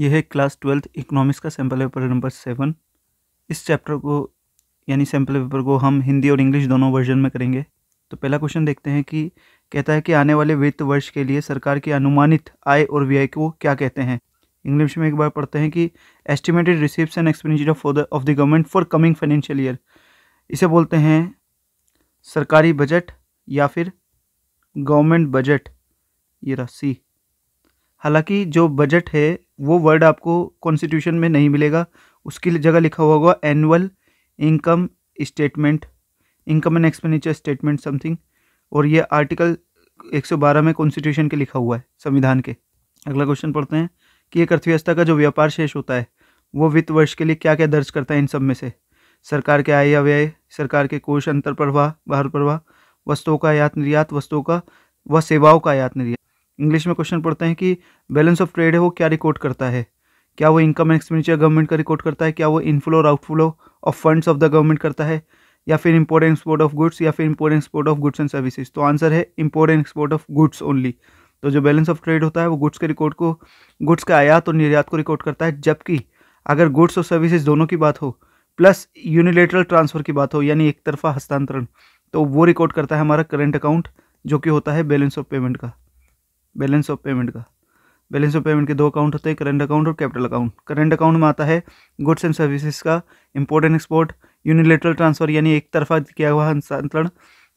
यह है class twelfth economics का सैम्पल पेपर नंबर सेवन इस चैप्टर को यानी सैम्पल पेपर को हम हिंदी और इंग्लिश दोनों वर्जन में करेंगे तो पहला क्वेश्चन देखते हैं कि कहता है कि आने वाले वित्त वर्ष के लिए सरकार की अनुमानित आय और व्यय को क्या कहते हैं इंग्लिश में एक बार पढ़ते हैं कि estimated receipts and expenditure for the of the government for coming financial year इसे बोलते हैं सरकारी बजट या फिर गवर्नमेंट बजट ये रहा सी हालांकि जो बजट है वो वर्ड आपको कॉन्स्टिट्यूशन में नहीं मिलेगा उसकी जगह लिखा हुआ होगा annual income statement income and expenditure statement something और ये आर्टिकल 112 में कॉन्स्टिट्यूशन के लिखा हुआ है संविधान के अगला क्वेश्चन पढ़ते हैं कि एक अर्थव्यवस्था का जो व्यापार शेष होता है वो वित्त वर्ष के लिए क्या क्या दर्ज करता है इन सब में से सरकार के आय व्यय सरकार के कोष अंतर प्रवाह बाहर प्रवाह वस्तुओं का आयात निर्यात वस्तुओं का व सेवाओं का आयात निर्यात इंग्लिश में क्वेश्चन पढ़ते हैं कि बैलेंस ऑफ ट्रेड है वो क्या रिकॉर्ड करता है क्या वो इनकम एंड एक्सपेंडिचर गवर्नमेंट का रिकॉर्ड करता है क्या वो इनफ्लो और outflow of funds of the government करता है या फिर import and export of goods या फिर import and export of goods and services तो आंसर है import and export of goods only तो जो बैलेंस ऑफ ट्रेड होता है वो गुड्स के रिकॉर्ड को गुड्स का आयात और निर्यात को रिकॉर्ड करता है जबकि अगर गुड्स और सर्विसेज दोनों की बात हो प्लस यूनिलेटरल ट्रांसफर की बात हो यानी एक तरफा हस्तांतरण तो वो रिकॉर्ड करता है हमारा करंट अकाउंट जो कि होता है बैलेंस ऑफ पेमेंट का बैलेंस ऑफ पेमेंट का बैलेंस ऑफ पेमेंट के दो अकाउंट होते हैं करंट अकाउंट और कैपिटल अकाउंट करंट अकाउंट में आता है गुड्स एंड सर्विसेज का import and export unilateral transfer यानी एक तरफा किया हुआ हस्तांतरण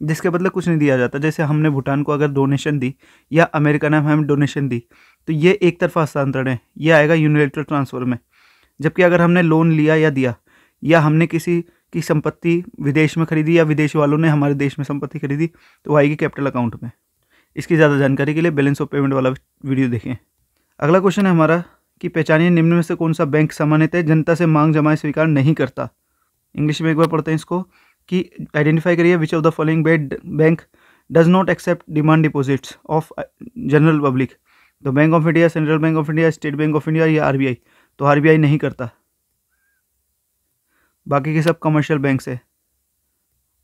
जिसके बदले कुछ नहीं दिया जाता जैसे हमने भूटान को अगर डोनेशन दी या अमेरिका ने हमें डोनेशन दी तो ये एक तरफा हस्तांतरण है ये आएगा यूनिलेटरल ट्रांसफर में जबकि अगर हमने लोन लिया या दिया या हमने किसी की संपत्ति विदेश में खरीदी या विदेश वालों ने हमारे देश में संपत्ति खरीदी तो आएगी कैपिटल अकाउंट में इसकी ज़्यादा जानकारी के लिए बैलेंस ऑफ पेमेंट वाला वीडियो देखें अगला क्वेश्चन है हमारा कि पहचानिए निम्न में से कौन सा बैंक सामान्यतः जनता से मांग जमाएँ स्वीकार नहीं करता इंग्लिश में एक बार पढ़ते हैं इसको कि आइडेंटिफाई करिए which of the following bad bank does not accept demand deposits of general public तो bank of India central bank of India state bank of India या आरबीआई तो आरबीआई नहीं करता बाकी के सब कमर्शियल बैंक्स है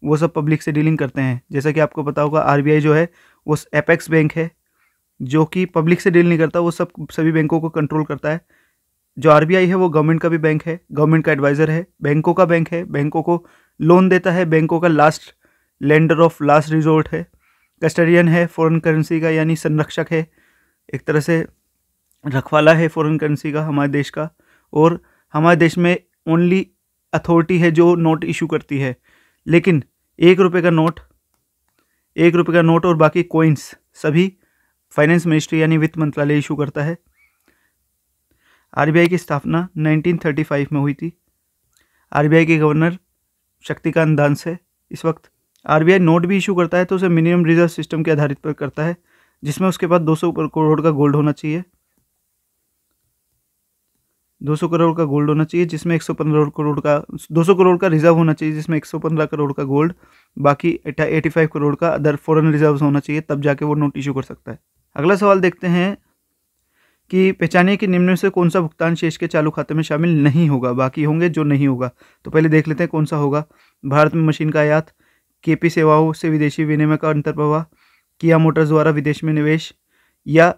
वो सब पब्लिक से डीलिंग करते हैं जैसा कि आपको पता होगा आर जो है वो एपेक्स बैंक है जो कि पब्लिक से डील नहीं करता वो सब सभी बैंकों को कंट्रोल करता है जो आर है वो गवर्नमेंट का भी बैंक है गवर्नमेंट का एडवाइज़र है बैंकों का बैंक है बैंकों को लोन देता है बैंकों का last lender of last resort है कस्टडियन है फॉरेन करेंसी का यानी संरक्षक है एक तरह से रखवाला है फॉरेन करेंसी का हमारे देश का और हमारे देश में ओनली अथॉरिटी है जो नोट इशू करती है लेकिन एक रुपये का नोट एक रुपये का नोट और बाकी कोइंस सभी फाइनेंस मिनिस्ट्री यानी वित्त मंत्रालय इशू करता है आरबीआई की स्थापना 1935 में हुई थी आरबीआई के गवर्नर शक्तिकांत दास है इस वक्त आरबीआई नोट भी इशू करता है तो उसे मिनिमम रिजर्व सिस्टम के आधारित पर करता है जिसमें उसके पास दो सौ करोड़ का गोल्ड होना चाहिए 200 करोड़ का गोल्ड होना चाहिए जिसमें 115 करोड़ का 200 करोड़ का रिजर्व होना चाहिए जिसमें 115 करोड़ का गोल्ड बाकी 85 करोड़ का अदर फॉरेन रिजर्व होना चाहिए तब जाके वो नोट इशू कर सकता है अगला सवाल देखते हैं कि पहचानिए कि निम्न से कौन सा भुगतान शेष के चालू खाते में शामिल नहीं होगा बाकी होंगे जो नहीं होगा तो पहले देख लेते हैं कौन सा होगा भारत में मशीन का आयात केपी सेवाओं से विदेशी विनिमय का अंतर प्रवाह किया मोटर्स द्वारा विदेश में निवेश या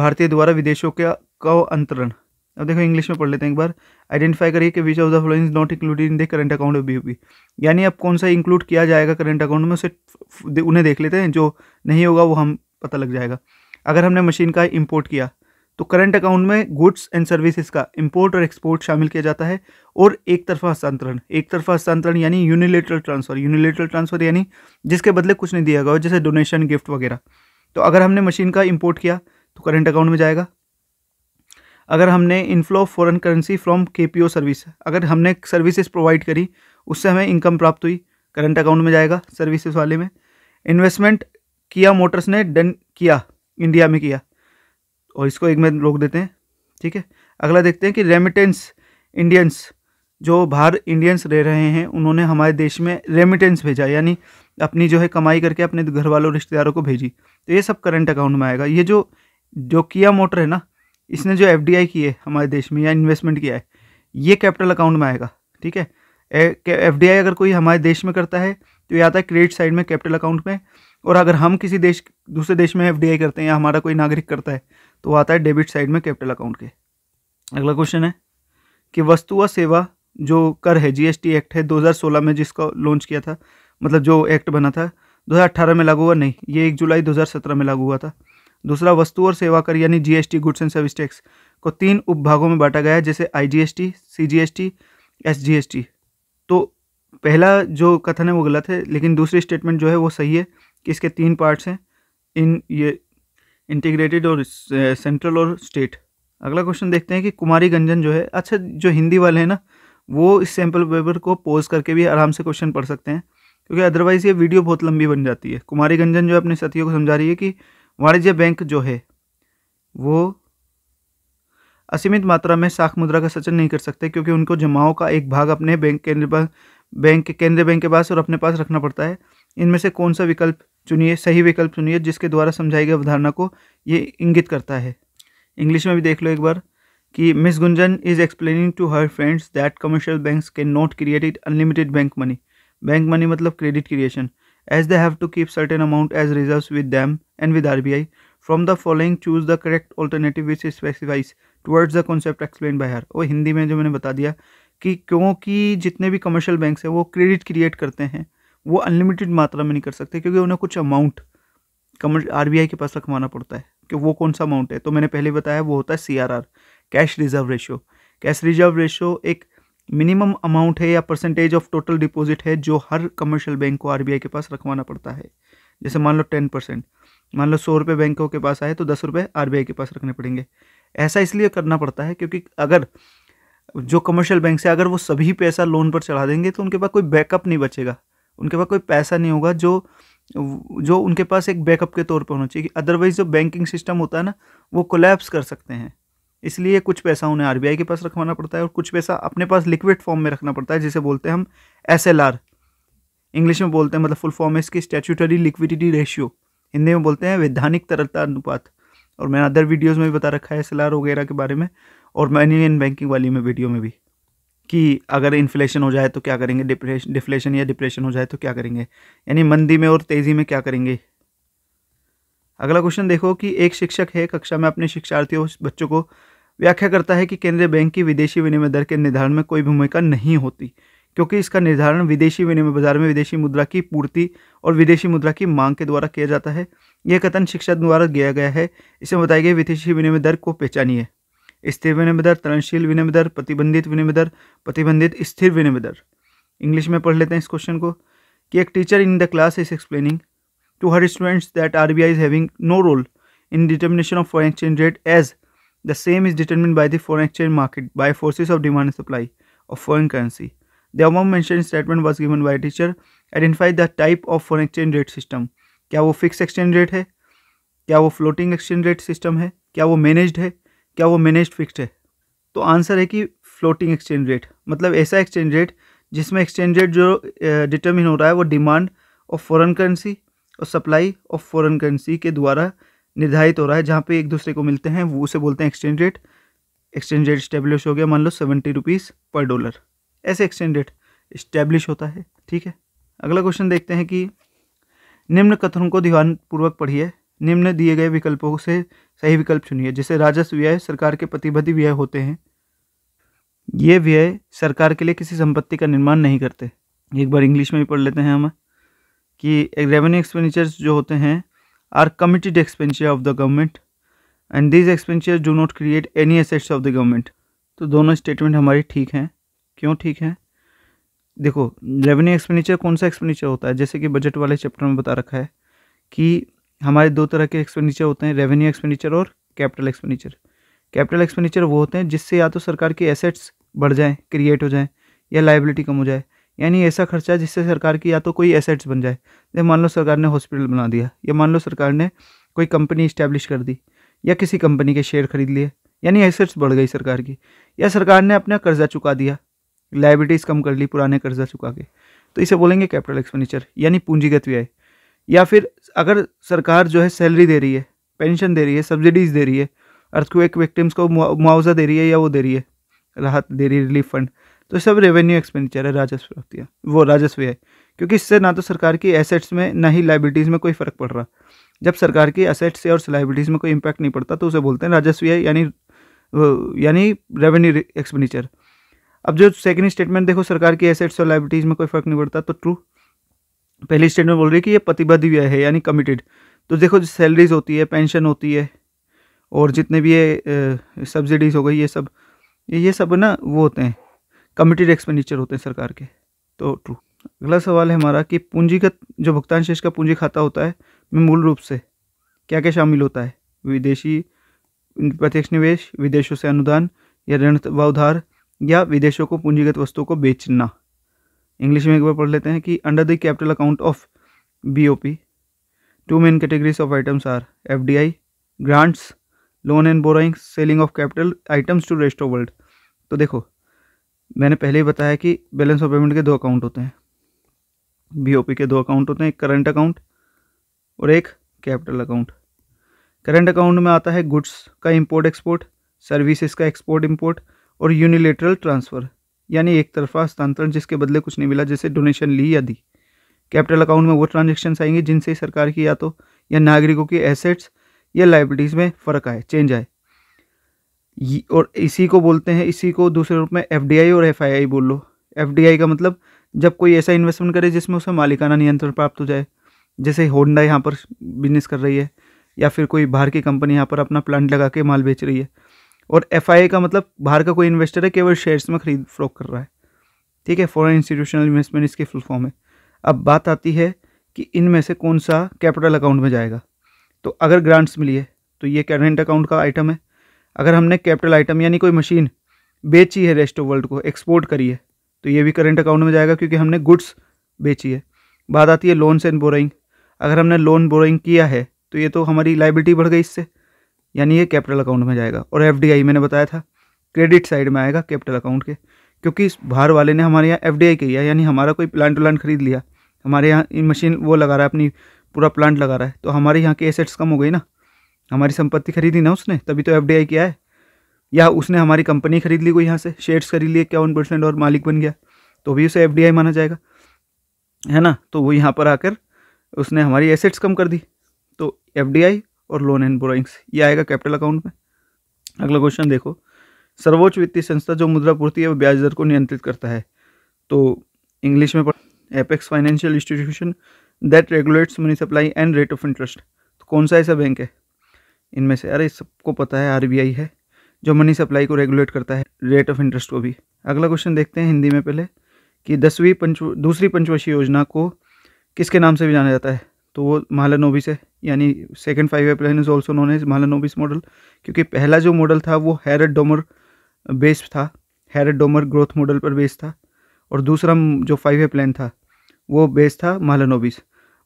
भारतीय द्वारा विदेशों का अंतरण अब देखो इंग्लिश में पढ़ लेते हैं एक बार आइडेंटिफाई करिए कि which of the following not included in the current account of BOP यानी अब कौन सा इंक्लूड किया जाएगा करंट अकाउंट में उसे उन्हें देख लेते हैं जो नहीं होगा वो हम पता लग जाएगा अगर हमने मशीन का इम्पोर्ट किया तो करंट अकाउंट में गुड्स एंड सर्विसेज का इम्पोर्ट और एक्सपोर्ट शामिल किया जाता है और एक तरफा हस्तांतरण एक तरफा हस्तांतरण यानी यूनिलेटरल ट्रांसफर यूनिलेटरल ट्रांसफर यानी जिसके बदले कुछ नहीं दिया गया जैसे डोनेशन गिफ्ट वगैरह तो अगर हमने मशीन का इम्पोर्ट किया तो करंट अकाउंट में जाएगा अगर हमने inflow of foreign currency from K P O service अगर हमने सर्विसेज प्रोवाइड करी उससे हमें इनकम प्राप्त हुई करंट अकाउंट में जाएगा सर्विसेज वाले में इन्वेस्टमेंट किया मोटर्स ने डन किया इंडिया में किया और इसको एक मिनट रोक देते हैं ठीक है अगला देखते हैं कि रेमिटेंस इंडियंस जो बाहर इंडियंस रह रहे हैं उन्होंने हमारे देश में रेमिटेंस भेजा यानी अपनी जो है कमाई करके अपने घर वालों रिश्तेदारों को भेजी तो ये सब करंट अकाउंट में आएगा ये जो जो किया मोटर है ना इसने जो एफ की है हमारे देश में या इन्वेस्टमेंट किया है ये कैपिटल अकाउंट में आएगा ठीक है एफ अगर कोई हमारे देश में करता है तो ये आता है क्रेडिट साइड में कैपिटल अकाउंट में और अगर हम किसी देश दूसरे देश में एफ करते हैं या हमारा कोई नागरिक करता है तो आता है डेबिट साइड में कैपिटल अकाउंट के अगला क्वेश्चन है कि वस्तु व सेवा जो कर है जीएसटी एक्ट है 2016 में जिसका लॉन्च किया था मतलब जो एक्ट बना था 2018 में लागू हुआ नहीं ये एक जुलाई 2017 में लागू हुआ था दूसरा वस्तु और सेवा कर यानी GST goods and service tax को तीन उपभागों में बांटा गया है जैसे आईजीएसटी सीजीएसटी एसजीएसटी तो पहला जो कथन है वो गलत है लेकिन दूसरी स्टेटमेंट जो है वो सही है कि इसके तीन पार्ट्स हैं इन ये इंटीग्रेटेड और सेंट्रल और स्टेट अगला क्वेश्चन देखते हैं कि कुमारी गंजन जो है अच्छा जो हिंदी वाले हैं ना वो इस सैम्पल पेपर को पोज करके भी आराम से क्वेश्चन पढ़ सकते हैं क्योंकि अदरवाइज़ ये वीडियो बहुत लंबी बन जाती है कुमारी गंजन जो है अपने साथियों को समझा रही है कि वाणिज्य बैंक जो है वो असीमित मात्रा में साख मुद्रा का सचन नहीं कर सकते क्योंकि उनको जमाओं का एक भाग अपने बैंक केंद्र बैंक केंद्रीय बैंक के पास और अपने पास रखना पड़ता है इनमें से कौन सा विकल्प चुनिए सही विकल्प चुनिए जिसके द्वारा समझाई गई अवधारणा को ये इंगित करता है इंग्लिश में भी देख लो एक बार कि miss Gunjan is explaining to her friends that commercial banks can not create unlimited bank money bank money मतलब credit creation as they have to keep certain amount as reserves with them and with RBI. From the following choose the correct alternative which specifies towards the concept explained by her. वो हिंदी में जो मैंने बता दिया कि क्योंकि जितने भी कमर्शियल बैंक्स हैं वो क्रेडिट क्रिएट करते हैं वो अनलिमिटेड मात्रा में नहीं कर सकते क्योंकि उन्हें कुछ अमाउंट कमर्श आर के पास रखवाना पड़ता है कि वो कौन सा अमाउंट है तो मैंने पहले बताया वो होता है C cash reserve ratio cash reserve ratio एक मिनिमम अमाउंट है या परसेंटेज ऑफ टोटल डिपॉजिट है जो हर कमर्शियल बैंक को आरबीआई के पास रखवाना पड़ता है जैसे मान लो टेन परसेंट मान लो सौ रुपये बैंकों के पास आए तो दस रुपये आर के पास रखने पड़ेंगे ऐसा इसलिए करना पड़ता है क्योंकि अगर जो कमर्शियल बैंक से अगर वो सभी पैसा लोन पर चढ़ा देंगे तो उनके पास कोई बैकअप नहीं बचेगा उनके पास कोई पैसा नहीं होगा जो जो उनके पास एक बैकअप के तौर पर होना चाहिए अदरवाइज जो बैंकिंग सिस्टम होता है ना वो कोलैप्स कर सकते हैं इसलिए कुछ पैसा उन्हें आरबीआई के पास रखवाना पड़ता है और कुछ पैसा अपने पास लिक्विड फॉर्म में रखना पड़ता है जिसे बोलते हैं हम एस एल आर इंग्लिश में बोलते हैं मतलब फुल फॉर्म है इसकी स्टैचूटरी लिक्विडिटी रेशियो हिंदी में बोलते हैं वैधानिक तरलता अनुपात और मैंने अदर वीडियोज़ में भी बता रखा है एस वगैरह के बारे में और मैंने इन बैंकिंग वाली में वीडियो में भी कि अगर इन्फ्लेशन हो जाए तो क्या करेंगे डिप्रेशन डिफ्लेशन या डिप्रेशन हो जाए तो क्या करेंगे यानी मंदी में और तेज़ी में क्या करेंगे अगला क्वेश्चन देखो कि एक शिक्षक है कक्षा में अपने शिक्षार्थियों बच्चों को व्याख्या करता है कि केंद्रीय बैंक की विदेशी विनिमय दर के निर्धारण में कोई भूमिका नहीं होती क्योंकि इसका निर्धारण विदेशी विनिमय बाजार में विदेशी मुद्रा की पूर्ति और विदेशी मुद्रा की मांग के द्वारा किया जाता है यह कथन शिक्षा द्वारा किया गया है इसमें बताई गई विदेशी विनिमय दर को पहचानी है स्थिर विनिमय दर तरणशील विनिमय दर प्रतिबंधित विनिमय दर प्रतिबंधित स्थिर विनिमय दर इंग्लिश में पढ़ लेते हैं इस क्वेश्चन को कि एक teacher in the class is explaining to her students that R B I is having no role in determination of foreign exchange rate as The same is determined by the foreign exchange market by forces of demand and supply of foreign currency. The above mentioned statement was given by teacher. Identify the type of foreign exchange rate system. क्या वो fix exchange rate है क्या वो floating exchange rate system है क्या वो managed है क्या वो मैनेज्ड फिक्स्ड है तो आंसर है कि फ्लोटिंग एक्सचेंज रेट मतलब ऐसा एक्सचेंज रेट जिसमें एक्सचेंज रेट जो डिटर्मिन हो रहा है वो डिमांड ऑफ फॉरेन करेंसी और सप्लाई ऑफ फॉरेन करेंसी के द्वारा निर्धारित हो रहा है जहाँ पे एक दूसरे को मिलते हैं वो उसे बोलते हैं exchange rate exchange rate establish हो गया मान लो सेवेंटी रुपीज़ पर डॉलर ऐसे एक्सचेंज रेट स्टैब्लिश होता है ठीक है अगला क्वेश्चन देखते हैं कि निम्न कथनों को ध्यानपूर्वक पढ़िए निम्न दिए गए विकल्पों से सही विकल्प चुनिए जैसे राजस्व व्यय सरकार के प्रतिबद्ध व्यय होते हैं ये व्यय सरकार के लिए किसी संपत्ति का निर्माण नहीं करते एक बार इंग्लिश में भी पढ़ लेते हैं हम कि रेवेन्यू एक्सपेंडिचर्स जो होते हैं are committed expenditure of the government and these expenditures do not create any assets of the government तो दोनों स्टेटमेंट हमारी ठीक हैं क्यों ठीक हैं देखो रेवेन्यू एक्सपेंडिचर कौन सा एक्सपेंडिचर होता है जैसे कि बजट वाले चैप्टर में बता रखा है कि हमारे दो तरह के एक्सपेंडिचर होते हैं रेवेन्यू एक्सपेंडिचर और कैपिटल एक्सपेंडिचर कैपिटल एक्सपेंडिचर वो होते हैं जिससे या तो सरकार के एसेट्स बढ़ जाएँ क्रिएट हो जाएँ या लाइबिलिटी कम हो जाए यानी ऐसा खर्चा जिससे सरकार की या तो कोई एसेट्स बन जाए जैसे मान लो सरकार ने हॉस्पिटल बना दिया या मान लो सरकार ने कोई कंपनी इस्टेब्लिश कर दी या किसी कंपनी के शेयर खरीद लिए यानी एसेट्स बढ़ गई सरकार की या सरकार ने अपना कर्जा चुका दिया लाइबिलिटीज़ कम कर ली पुराने कर्जा चुका के तो इसे बोलेंगे कैपिटल एक्सपेंडिचर यानी पूंजीगत व्यय या फिर अगर सरकार जो है सैलरी दे रही है पेंशन दे रही है सब्सिडीज़ दे रही है अर्थक्वेक विक्टिम्स को मुआवजा दे रही है या वो दे रही है राहत दे रही है रिलीफ फंड तो सब रेवेन्यू एक्सपेंडिचर है राजस्व प्राप्तियाँ वो राजस्व है क्योंकि इससे ना तो सरकार की एसेट्स में ना ही लाइबिलिटीज़ में कोई फ़र्क पड़ रहा जब सरकार की एसेट्स से और लाइबिलिटीज़ में कोई इम्पैक्ट नहीं पड़ता तो उसे बोलते हैं राजस्व है यानी यानी रेवेन्यू एक्सपेंडिचर अब जो सेकंड स्टेटमेंट देखो सरकार की एसेट्स और लाइबिलिटीज़ में कोई फ़र्क नहीं पड़ता तो ट्रू पहली स्टेटमेंट बोल रही है कि ये प्रतिबद्ध व्यय है यानी कमिटेड तो देखो जो सैलरीज होती है पेंशन होती है और जितने भी ये सब्सिडीज़ हो गई ये सब ये सब ना वो होते हैं कमिटेड एक्सपेंडिचर होते हैं सरकार के तो ट्रू अगला सवाल है हमारा कि पूंजीगत जो भुगतान शेष का पूंजी खाता होता है में मूल रूप से क्या क्या शामिल होता है विदेशी प्रत्यक्ष निवेश विदेशों से अनुदान या ऋण व उधार या विदेशों को पूंजीगत वस्तुओं को बेचना इंग्लिश में एक बार पढ़ लेते हैं कि under the capital account of B O P two main categories of items are F D I grants loan and borrowing selling of capital items to rest of world तो देखो मैंने पहले ही बताया कि बैलेंस ऑफ पेमेंट के दो account होते हैं बीओपी के दो अकाउंट होते हैं एक करंट अकाउंट और एक कैपिटल अकाउंट करंट अकाउंट में आता है गुड्स का इंपोर्ट एक्सपोर्ट सर्विसेज का एक्सपोर्ट इंपोर्ट और यूनिलेटरल ट्रांसफ़र यानी एक तरफा हस्तांतरण जिसके बदले कुछ नहीं मिला जैसे डोनेशन ली या दी कैपिटल अकाउंट में वो ट्रांजेक्शन्स आएंगे जिनसे सरकार की या तो या नागरिकों की एसेट्स या लाइबिलिटीज़ में फ़र्क आए चेंज आए और इसी को बोलते हैं इसी को दूसरे रूप में एफ और एफ बोल लो एफ का मतलब जब कोई ऐसा इन्वेस्टमेंट करे जिसमें उसे मालिकाना नियंत्रण प्राप्त हो जाए जैसे होंडा यहाँ पर बिजनेस कर रही है या फिर कोई बाहर की कंपनी यहाँ पर अपना प्लांट लगा के माल बेच रही है और एफ का मतलब बाहर का कोई इन्वेस्टर है केवल शेयर्स में खरीद फरोख कर रहा है ठीक है फॉरन इंस्टीट्यूशनल इन्वेस्टमेंट इसकी फुल फॉर्म है अब बात आती है कि इनमें से कौन सा कैपिटल अकाउंट में जाएगा तो अगर ग्रांट्स मिली है तो ये करेंट अकाउंट का आइटम है अगर हमने कैपिटल आइटम यानी कोई मशीन बेची है रेस्ट ऑफ वर्ल्ड को एक्सपोर्ट करी है तो ये भी करेंट अकाउंट में जाएगा क्योंकि हमने गुड्स बेची है बात आती है लोन्स एंड बोरइंग अगर हमने लोन बोरइंग किया है तो ये तो हमारी लाइबिलिटी बढ़ गई इससे यानी ये कैपिटल अकाउंट में जाएगा और एफ मैंने बताया था क्रेडिट साइड में आएगा कैपिटल अकाउंट के क्योंकि इस बाहर वाले ने हमारे यहाँ एफ डी किया यानी हमारा कोई प्लांट व्लांट खरीद लिया हमारे यहाँ मशीन वो लगा रहा है अपनी पूरा प्लांट लगा रहा है तो हमारे यहाँ के एसेट्स कम हो गई ना हमारी संपत्ति खरीदी ना उसने तभी तो एफ किया है या उसने हमारी कंपनी खरीद ली कोई यहाँ से शेयर्स खरीद लिए क्या वन परसेंट और मालिक बन गया तो भी उसे एफ माना जाएगा है ना तो वो यहाँ पर आकर उसने हमारी एसेट्स कम कर दी तो एफ और लोन एंड बोरोइंग्स ये आएगा कैपिटल अकाउंट में अगला क्वेश्चन देखो सर्वोच्च वित्तीय संस्था जो मुद्रा पूर्ति है वो ब्याज दर को नियंत्रित करता है तो इंग्लिश में apex financial institution that regulates money supply and rate of interest तो कौन सा ऐसा बैंक है इनमें से अरे सबको पता है आर है जो मनी सप्लाई को रेगुलेट करता है रेट ऑफ इंटरेस्ट को भी अगला क्वेश्चन देखते हैं हिंदी में पहले कि दसवीं पंच दूसरी पंचवर्षीय योजना को किसके नाम से भी जाना जाता है तो वो नोबिस है यानी second five year plan is also known as नोबिस मॉडल क्योंकि पहला जो मॉडल था वो हैरड डोमर बेस था हैरड डोमर ग्रोथ मॉडल पर बेस्ड था और दूसरा जो फाइव ईयर प्लान था वो बेस्ड था नोबिस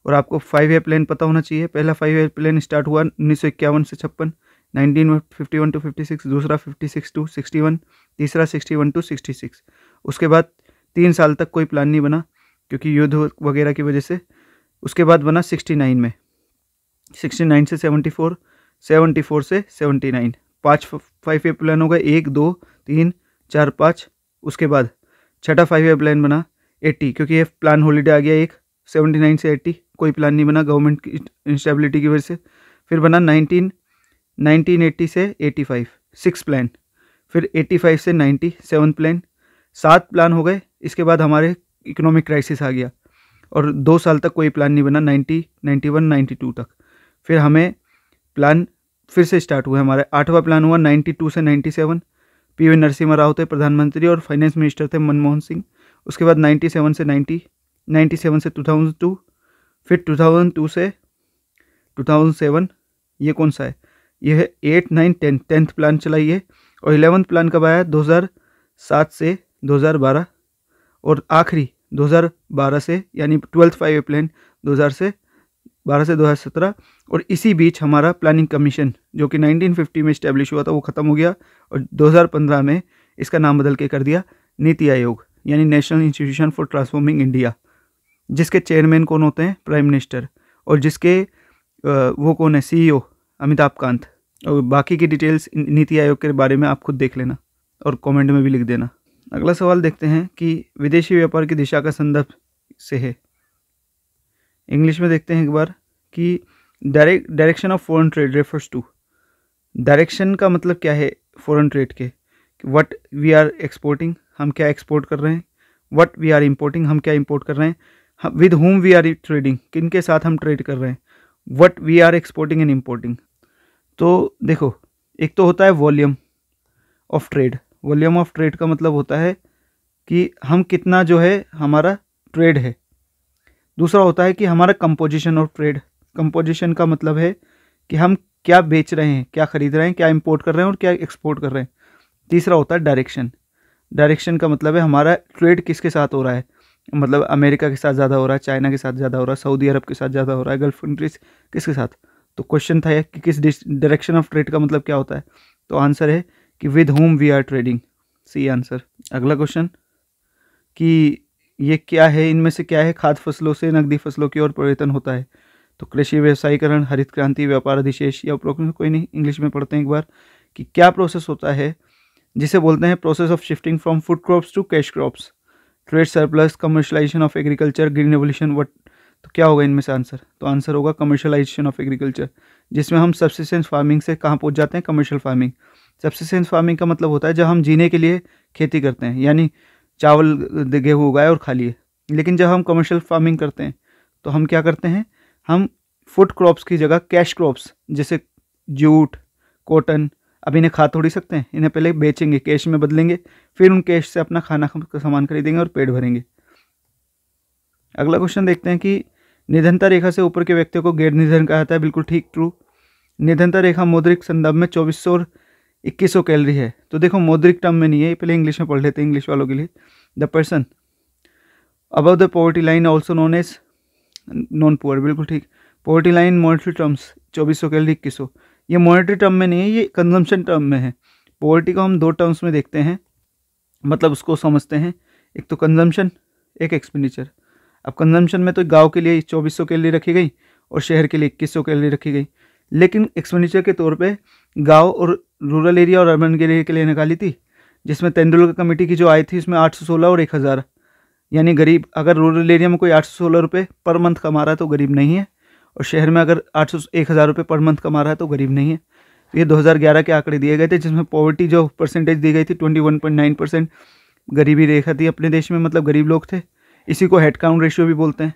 और आपको फाइव प्लान पता होना चाहिए पहला फाइव प्लान स्टार्ट हुआ उन्नीस से छप्पन nineteen fifty one to fifty six दूसरा fifty six to sixty one तीसरा sixty one to sixty six उसके बाद तीन साल तक कोई प्लान नहीं बना क्योंकि युद्ध वगैरह की वजह से उसके बाद बना सिक्सटी नाइन में सिक्सटी नाइन से सेवेंटी फोर सेवेंटी फोर से सेवेंटी नाइन पाँच फाइव ए प्लान होगा एक दो तीन चार पाँच उसके बाद छठा फाइव ए प्लान बना एट्टी क्योंकि ये प्लान हॉलीडे आ गया एक सेवेंटी नाइन से एट्टी कोई प्लान नहीं बना गवर्नमेंट की इंस्टेबिलिटी की वजह से फिर बना नाइनटीन नाइनटीन एट्टी से एटी फाइव सिक्स प्लान फिर एट्टी फाइव से नाइन्टी सेवन प्लान सात प्लान हो गए इसके बाद हमारे इकोनॉमिक क्राइसिस आ गया और दो साल तक कोई प्लान नहीं बना ninety ninety one ninety two तक फिर हमें प्लान फिर से स्टार्ट हुआ हमारा आठवां प्लान हुआ नाइन्टी टू से ninety seven P V Narasimha Rao थे प्रधानमंत्री और फाइनेंस मिनिस्टर थे मनमोहन सिंह उसके बाद नाइन्टी सेवन से नाइन्टी 97 से 2002 फिर 2002 से 2007 ये कौन सा है ये है eight nine ten tenth plan चलाइए और इलेवंथ प्लान कब आया 2007 से 2012 और आखिरी 2012 से यानी ट्वेल्थ फाइव प्लान 2000 से 12 से 2017 और इसी बीच हमारा प्लानिंग कमीशन जो कि 1950 में इस्टेब्लिश हुआ था वो ख़त्म हो गया और 2015 में इसका नाम बदल के कर दिया नीति आयोग यानी national institution for transforming India जिसके चेयरमैन कौन होते हैं प्राइम मिनिस्टर और जिसके वो कौन है सीईओ e अमिताभ कांत और बाकी की डिटेल्स नीति आयोग के बारे में आप खुद देख लेना और कमेंट में भी लिख देना अगला सवाल देखते हैं कि विदेशी व्यापार की दिशा का संदर्भ से है इंग्लिश में देखते हैं एक बार कि direct direction of foreign trade refers to direction का मतलब क्या है फॉरेन ट्रेड के वट वी आर एक्सपोर्टिंग हम क्या एक्सपोर्ट कर रहे हैं वट वी आर इम्पोर्टिंग हम क्या इम्पोर्ट कर रहे हैं with whom we are trading किन के साथ हम ट्रेड कर रहे हैं what we are exporting and importing तो देखो एक तो होता है volume of trade volume of trade का मतलब होता है कि हम कितना जो है हमारा ट्रेड है दूसरा होता है कि हमारा कंपोजिशन ऑफ ट्रेड कंपोजिशन का मतलब है कि हम क्या बेच रहे हैं क्या ख़रीद रहे हैं क्या इम्पोर्ट कर रहे हैं और क्या एक्सपोर्ट कर रहे हैं तीसरा होता है डायरेक्शन डायरेक्शन का मतलब है हमारा ट्रेड किसके साथ हो रहा है मतलब अमेरिका के साथ ज़्यादा हो रहा है चाइना के साथ ज़्यादा हो रहा है सऊदी अरब के साथ ज़्यादा हो रहा है गल्फ कंट्रीज किसके साथ तो क्वेश्चन था कि किस डायरेक्शन ऑफ ट्रेड का मतलब क्या होता है तो आंसर है कि with whom we are trading C answer अगला क्वेश्चन कि ये क्या है इनमें से क्या है खाद्य फसलों से नकदी फसलों की ओर परिवर्तन होता है तो कृषि व्यवसायीकरण हरित क्रांति व्यापार अधिशेष या उपरोक्त कोई नहीं इंग्लिश में पढ़ते हैं एक बार कि क्या प्रोसेस होता है जिसे बोलते हैं process of shifting from food crops to cash crops trade surplus commercialization of agriculture green revolution what तो क्या होगा इनमें से आंसर तो आंसर होगा कमर्शलाइजेशन ऑफ एग्रीकल्चर जिसमें हम सब्सिस्टेंस फार्मिंग से कहाँ पहुँच जाते हैं कमर्शियल फार्मिंग सब्सिस्टेंस फार्मिंग का मतलब होता है जब हम जीने के लिए खेती करते हैं यानी चावल गेहूँ उगाए और खा लिए लेकिन जब हम कमर्शियल फार्मिंग करते हैं तो हम क्या करते हैं हम फूड क्रॉप्स की जगह कैश क्रॉप्स जैसे जूट कॉटन अब इन्हें खा थोड़ी सकते हैं इन्हें पहले बेचेंगे कैश में बदलेंगे फिर उन कैश से अपना खाना सामान खरीदेंगे और पेट भरेंगे अगला क्वेश्चन देखते हैं कि निधनता रेखा से ऊपर के व्यक्तियों को गैर निधन कहा जाता है बिल्कुल ठीक ट्रू निधनता रेखा मौद्रिक संदर्भ में चौबीस और इक्कीस कैलरी है तो देखो मौद्रिक टर्म में नहीं है पहले इंग्लिश में पढ़ लेते हैं इंग्लिश वालों के लिए the person above the poverty line also known as non poor बिल्कुल ठीक पॉवर्टी लाइन मॉनिटरी टर्म्स चौबीस सौ कैलरी इक्कीस सौ ये मॉनेटरी टर्म में नहीं है ये कंजम्पशन टर्म में है पॉवर्टी को हम दो टर्म्स में देखते हैं मतलब उसको समझते हैं एक तो कंजम्पशन एक एक्सपेंडिचर अब कंजम्पशन में तो गांव के लिए चौबीस सौ कैलरी रखी गई और शहर के लिए इक्कीस सौ कैलरी रखी गई लेकिन एक्सपेंडिचर के तौर पे गांव और रूरल एरिया और अर्बन एरिया के लिए निकाली थी जिसमें तेंदुलकर कमेटी की जो आई थी उसमें आठ सौ सोलह और एक हज़ार यानी गरीब अगर रूरल एरिया में कोई आठ सौ सोलह रुपये पर मंथ कमा रहा है तो गरीब नहीं है और शहर में अगर आठ सौ एक हज़ार रुपये पर मंथ कमा रहा है तो गरीब नहीं है तो ये 2011 के आंकड़े दिए गए थे जिसमें पॉवर्टी जो परसेंटेज दी गई थी 21.9 परसेंट गरीबी रेखा थी अपने देश में मतलब गरीब लोग थे इसी को हेड काउंट रेशियो भी बोलते हैं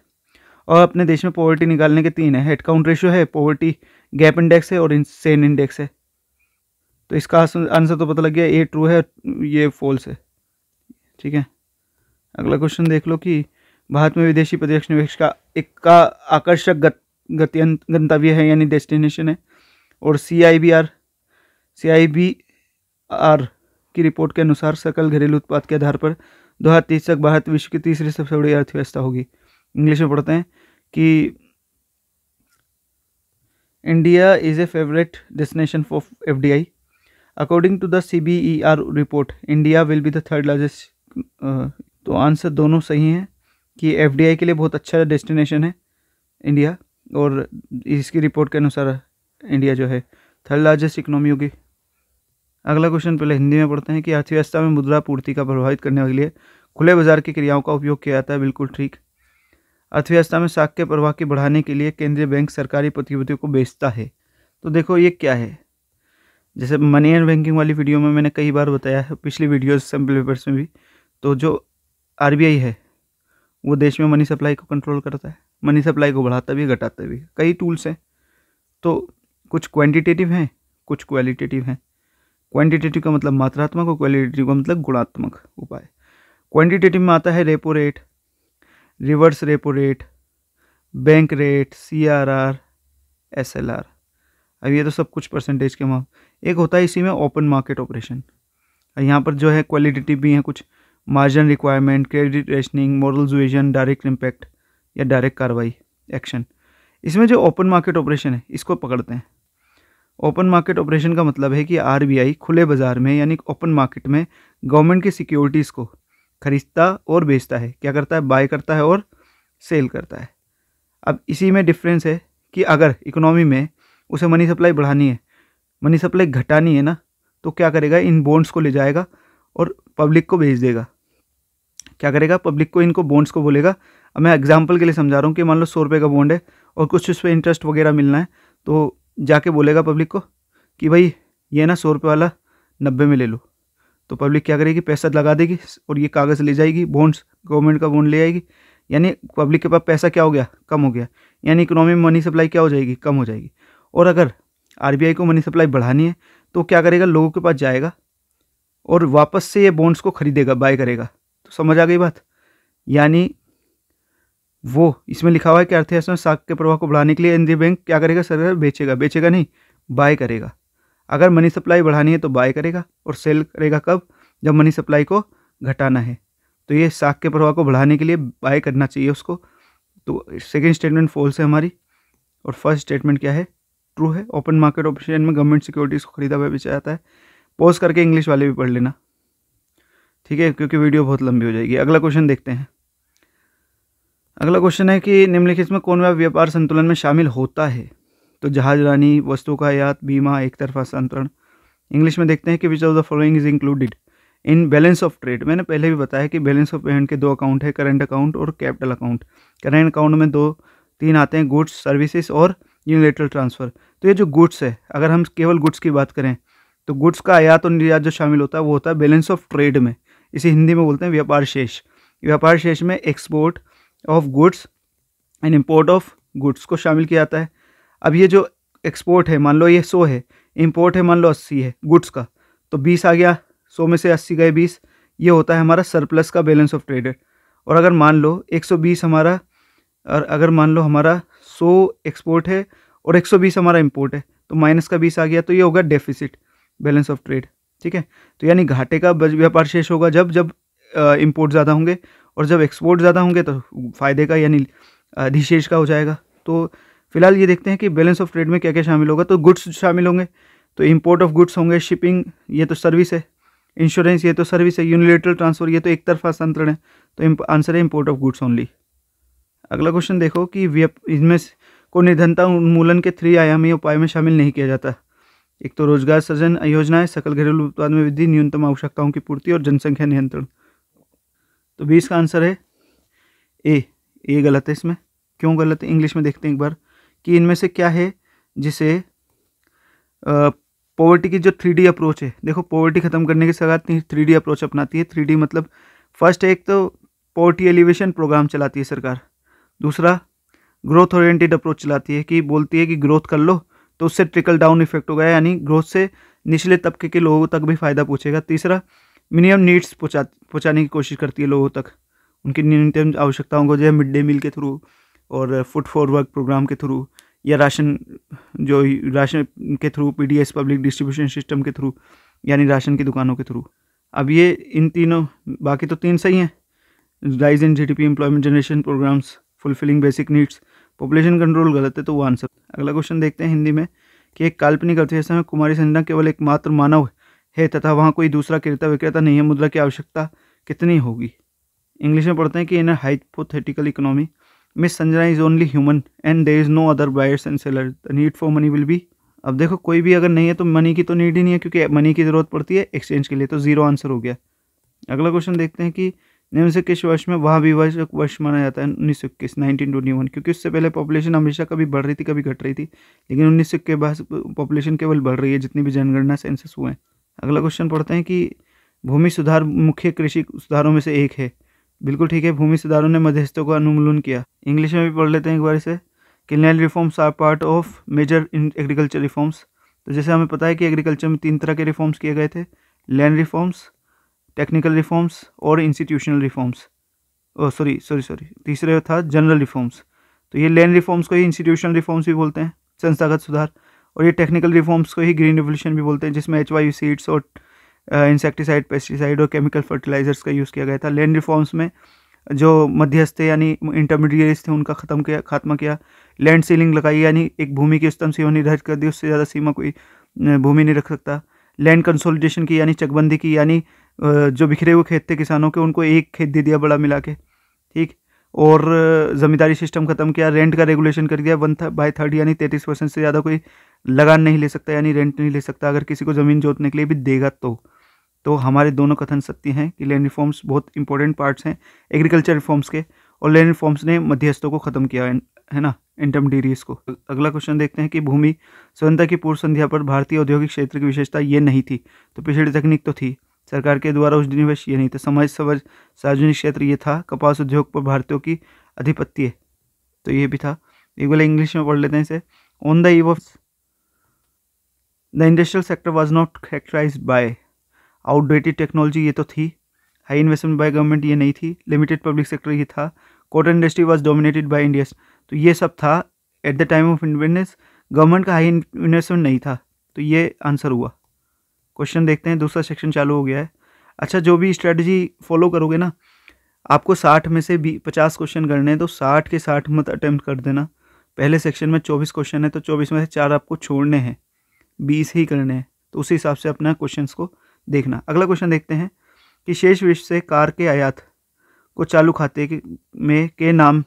और अपने देश में पॉवर्टी निकालने के तीन है हेड काउंट रेशियो है पॉवर्टी गैप इंडेक्स है और इंसेन इंडेक्स है तो इसका आंसर तो पता लग गया ए ट्रू है ये फॉल्स है ठीक है अगला क्वेश्चन देख लो कि भारत में विदेशी प्रत्यक्ष निवेश का एक का आकर्षक गत गंतव्य है यानी डेस्टिनेशन है और C I B R C I B R की रिपोर्ट के अनुसार सकल घरेलू उत्पाद के आधार पर दो हज़ार तीस तक भारत विश्व की तीसरी सबसे बड़ी अर्थव्यवस्था होगी इंग्लिश में पढ़ते हैं कि India is a favourite destination for F D I according to the C B E R report India will be the third largest तो आंसर दोनों सही हैं कि एफ डी आई के लिए बहुत अच्छा डेस्टिनेशन है इंडिया और इसकी रिपोर्ट के अनुसार इंडिया जो है थर्ड लार्जेस्ट इकोनॉमी होगी अगला क्वेश्चन पहले हिंदी में पढ़ते हैं कि अर्थव्यवस्था में मुद्रा पूर्ति का प्रभावित करने के लिए खुले बाजार की क्रियाओं का उपयोग किया जाता है बिल्कुल ठीक अर्थव्यवस्था में साख के प्रवाह की बढ़ाने के लिए केंद्रीय बैंक सरकारी प्रतिभूतियों को बेचता है तो देखो ये क्या है जैसे मनी एंड बैंकिंग वाली वीडियो में मैंने कई बार बताया है पिछली वीडियोज सैम्पल पेपर्स में भी तो जो आर है वो देश में मनी सप्लाई को कंट्रोल करता है मनी सप्लाई को बढ़ाता भी है घटाता भी है कई टूल्स हैं तो कुछ क्वांटिटेटिव हैं कुछ क्वालिटेटिव हैं क्वांटिटेटिव का मतलब मात्रात्मक और क्वालिटेटिव का मतलब गुणात्मक उपाय क्वांटिटेटिव में आता है repo rate reverse repo rate bank rate C R R S L R अब ये तो सब कुछ परसेंटेज के माप एक होता है इसी में ओपन मार्केट ऑपरेशन यहाँ पर जो है क्वालिटेटिव भी हैं कुछ margin requirement credit rationing moral suasion direct impact या डायरेक्ट कार्रवाई एक्शन इसमें जो ओपन मार्केट ऑपरेशन है इसको पकड़ते हैं ओपन मार्केट ऑपरेशन का मतलब है कि आरबीआई खुले बाज़ार में यानी ओपन मार्केट में गवर्नमेंट की सिक्योरिटीज़ को खरीदता और बेचता है क्या करता है बाय करता है और सेल करता है अब इसी में डिफरेंस है कि अगर इकोनॉमी में उसे मनी सप्लाई बढ़ानी है मनी सप्लाई घटानी है ना तो क्या करेगा इन बॉन्ड्स को ले जाएगा और पब्लिक को बेच देगा क्या करेगा पब्लिक को इनको बॉन्ड्स को बोलेगा अब मैं एग्जाम्पल के लिए समझा रहा हूँ कि मान लो सौ रुपये का बॉन्ड है और कुछ उस पर इंटरेस्ट वगैरह मिलना है तो जाके बोलेगा पब्लिक को कि भाई ये ना सौ रुपये वाला नब्बे में ले लो तो पब्लिक क्या करेगी पैसा लगा देगी और ये कागज़ ले जाएगी बॉन्ड्स गवर्नमेंट का बॉन्ड ले आएगी यानी पब्लिक के पास पैसा क्या हो गया कम हो गया यानी इकोनॉमी में मनी सप्लाई क्या हो जाएगी कम हो जाएगी और अगर आरबीआई को मनी सप्लाई बढ़ानी है तो क्या करेगा लोगों के पास जाएगा और वापस से ये बॉन्ड्स को खरीदेगा बाय करेगा समझ आ गई बात यानी वो इसमें लिखा हुआ है कि अर्थव्यवस्था साख के प्रवाह को बढ़ाने के लिए एन बैंक क्या करेगा सर बेचेगा बेचेगा नहीं बाय करेगा अगर मनी सप्लाई बढ़ानी है तो बाय करेगा और सेल करेगा कब जब मनी सप्लाई को घटाना है तो ये साख के प्रवाह को बढ़ाने के लिए बाय करना चाहिए उसको तो सेकेंड स्टेटमेंट फॉल्स है हमारी और फर्स्ट स्टेटमेंट क्या है ट्रू है ओपन मार्केट ऑप्शन में गवर्नमेंट सिक्योरिटीज़ को खरीदा हुआ बेचा जाता है पोस्ट करके इंग्लिश वाले भी पढ़ लेना ठीक है क्योंकि वीडियो बहुत लंबी हो जाएगी अगला क्वेश्चन देखते हैं अगला क्वेश्चन है कि निम्नलिखित में कौन व्यापार संतुलन में शामिल होता है तो जहाज रानी वस्तु का आयात बीमा एक तरफा संतरण इंग्लिश में देखते हैं कि which of the following is included in balance of trade मैंने पहले भी बताया कि बैलेंस ऑफ पेमेंट के दो अकाउंट है करंट अकाउंट और कैपिटल अकाउंट करंट अकाउंट में दो तीन आते हैं गुड्स सर्विसेज और यूनिलेटरल ट्रांसफ़र तो ये जो गुड्स है अगर हम केवल गुड्स की बात करें तो गुड्स का आयात और निर्यात जो शामिल होता है वो होता है बैलेंस ऑफ ट्रेड में इसे हिंदी में बोलते हैं व्यापार शेष व्यापार शेष में export of goods and import of goods को शामिल किया जाता है अब ये जो एक्सपोर्ट है मान लो ये सौ है इम्पोर्ट है मान लो अस्सी है गुड्स का तो बीस आ गया सौ में से अस्सी गए बीस ये होता है हमारा सरप्लस का बैलेंस ऑफ ट्रेडेड और अगर मान लो एक सौ बीस हमारा और अगर मान लो हमारा सौ एक्सपोर्ट है और एक सौ बीस हमारा इम्पोर्ट है तो माइनस का बीस आ गया तो ये होगा डेफिसिट बैलेंस ऑफ ट्रेड ठीक है तो यानी घाटे का व्यापार शेष होगा जब जब इम्पोर्ट ज़्यादा होंगे और जब एक्सपोर्ट ज़्यादा होंगे तो फ़ायदे का यानी अधिशेष का हो जाएगा तो फिलहाल ये देखते हैं कि बैलेंस ऑफ ट्रेड में क्या क्या शामिल होगा तो गुड्स शामिल होंगे तो इम्पोर्ट ऑफ गुड्स होंगे शिपिंग ये तो सर्विस है इंश्योरेंस ये तो सर्विस है यूनिलेटरल ट्रांसफ़र ये तो एक तरफा संतरण है तो आंसर है इम्पोर्ट ऑफ गुड्स ओनली अगला क्वेश्चन देखो कि इसमें को निर्धनता उन्मूलन के थ्री आयामी उपाय में शामिल नहीं किया जाता एक तो रोजगार सृजन योजनाएं सकल घरेलू उत्पाद में वृद्धि न्यूनतम आवश्यकताओं की पूर्ति और जनसंख्या नियंत्रण तो बीस का आंसर है ए ए गलत है इसमें क्यों गलत है इंग्लिश में देखते हैं एक बार कि इनमें से क्या है जिसे पॉवर्टी की जो थ्री अप्रोच है देखो पॉवर्टी ख़त्म करने साथ सरकार थ्री अप्रोच अपनाती है थ्री मतलब फर्स्ट एक तो पॉवर्टी एलिवेशन प्रोग्राम चलाती है सरकार दूसरा ग्रोथ ओरिएंटेड अप्रोच चलाती है कि बोलती है कि ग्रोथ कर लो तो उससे ट्रिकल डाउन इफेक्ट होगा यानी ग्रोथ से निचले तबके के लोगों तक भी फ़ायदा पहुँचेगा तीसरा मिनिमम नीड्स पहुँचा पहुँचाने की कोशिश करती है लोगों तक उनकी न्यूनतम आवश्यकताओं को जो है मिड डे मील के थ्रू और फूड फॉर वर्क प्रोग्राम के थ्रू या राशन जो राशन के through PDS public distribution system के थ्रू यानी राशन की दुकानों के थ्रू अब ये इन तीनों बाकी तो तीन सही हैं rise in P employment generation programs fulfilling basic needs population control गलत है तो वो आंसर अगला क्वेश्चन देखते हैं हिंदी में कि एक काल्पनिक अर्थव्यवस्था में कुमारी संजना केवल एकमात्र मानव है तथा वहाँ कोई दूसरा क्रेता विक्रेता नहीं है मुद्रा की आवश्यकता कितनी होगी इंग्लिश में पढ़ते हैं कि in a hypothetical economy miss Sanjana is only human and there is no other buyers and seller the need for money will be अब देखो कोई भी अगर नहीं है तो मनी की तो नीड ही नहीं है क्योंकि मनी की ज़रूरत पड़ती है एक्सचेंज के लिए तो ज़ीरो आंसर हो गया अगला क्वेश्चन देखते हैं कि से किस वर्ष में वहाँ भी वर्ष वर्ष माना जाता है उन्नीस सौ इक्कीस नाइनटीन ट्वेंटी वन क्योंकि उससे पहले पॉपुलेशन हमेशा कभी बढ़ रही थी कभी घट रही थी लेकिन उन्नीस सौ के बाद पॉपुलेशन केवल बढ़ रही है जितनी भी जनगणना सेंसस हुए हैं अगला क्वेश्चन पढ़ते हैं कि भूमि सुधार मुख्य कृषि सुधारों में से एक है बिल्कुल ठीक है भूमि सुधारों ने मध्यस्थों का अनुमूलन किया इंग्लिश में भी पढ़ लेते हैं एक बार इसे land reforms are part of major in agriculture reforms तो जैसे हमें पता है कि एग्रीकल्चर में तीन तरह के रिफॉर्म्स किए गए थे लैंड रिफॉर्म्स टेक्निकल रिफॉर्म्स और institutional reforms oh sorry sorry sorry तीसरे था जनरल रिफॉर्म्स तो ये लैंड रिफॉर्म्स को ही इंस्टीट्यूशनल रिफॉर्म्स भी बोलते हैं संस्थागत सुधार और ये टेक्निकल रिफॉर्म्स को ही ग्रीन रिवोल्यूशन भी बोलते हैं जिसमें एच वाई सीड्स और इंसेक्टिसाइड uh, पेस्टिसाइड और केमिकल फर्टिलाइजर्स का यूज़ किया गया था लैंड रिफॉर्म्स में जो मध्यस्थ थे यानी इंटरमीडिएट्स थे उनका ख़त्म किया खात्मा किया लैंड सीलिंग लगाई यानी एक भूमि की उच्चतम सीमा निर्धारित कर दी उससे ज़्यादा सीमा कोई भूमि नहीं रख सकता लैंड कंसोलिडेशन की यानी चकबंदी की यानी जो बिखरे हुए खेत थे किसानों के उनको एक खेत दे दिया बड़ा मिला के ठीक और ज़मींदारी सिस्टम ख़त्म किया रेंट का रेगुलेशन कर दिया वन था, बाई थर्ड यानी तैंतीस परसेंट से ज़्यादा कोई लगान नहीं ले सकता यानी रेंट नहीं ले सकता अगर किसी को ज़मीन जोतने के लिए भी देगा तो तो हमारे दोनों कथन सत्य हैं कि लैंड रिफॉर्म्स बहुत इंपॉर्टेंट पार्ट्स हैं एग्रीकल्चर रिफॉर्म्स के और लैंड रिफॉर्म्स ने मध्यस्थों को ख़त्म किया है ना इंटम डीरीज को अगला क्वेश्चन देखते हैं कि भूमि स्वतंत्रता की पूर्व संध्या पर भारतीय औद्योगिक क्षेत्र की विशेषता ये नहीं थी तो पिछड़ी तकनीक तो थी सरकार के द्वारा उस निवेश ये नहीं था तो समाज समाज सार्वजनिक क्षेत्र ये था कपास उद्योग पर भारतीयों की अधिपत्य है तो ये भी था एक बोले इंग्लिश में पढ़ लेते हैं इसे on the eve the industrial sector was not characterise by outdated technology ये तो थी हाई इन्वेस्टमेंट बाय गवर्नमेंट ये नहीं थी लिमिटेड पब्लिक सेक्टर ये था cotton industry was dominated by Indians तो ये सब था at the time of independence government का हाई इन्वेस्टमेंट नहीं था तो ये आंसर हुआ क्वेश्चन देखते हैं दूसरा सेक्शन चालू हो गया है अच्छा जो भी स्ट्रेटजी फॉलो करोगे ना आपको साठ में से भी पचास क्वेश्चन करने हैं तो साठ के साठ मत अटैम्प्ट कर देना पहले सेक्शन में चौबीस क्वेश्चन है तो चौबीस में से चार आपको छोड़ने हैं बीस ही करने हैं तो उसी हिसाब से अपना क्वेश्चन को देखना अगला क्वेश्चन देखते हैं कि शेष विश्व से कार के आयात को चालू खाते में के नाम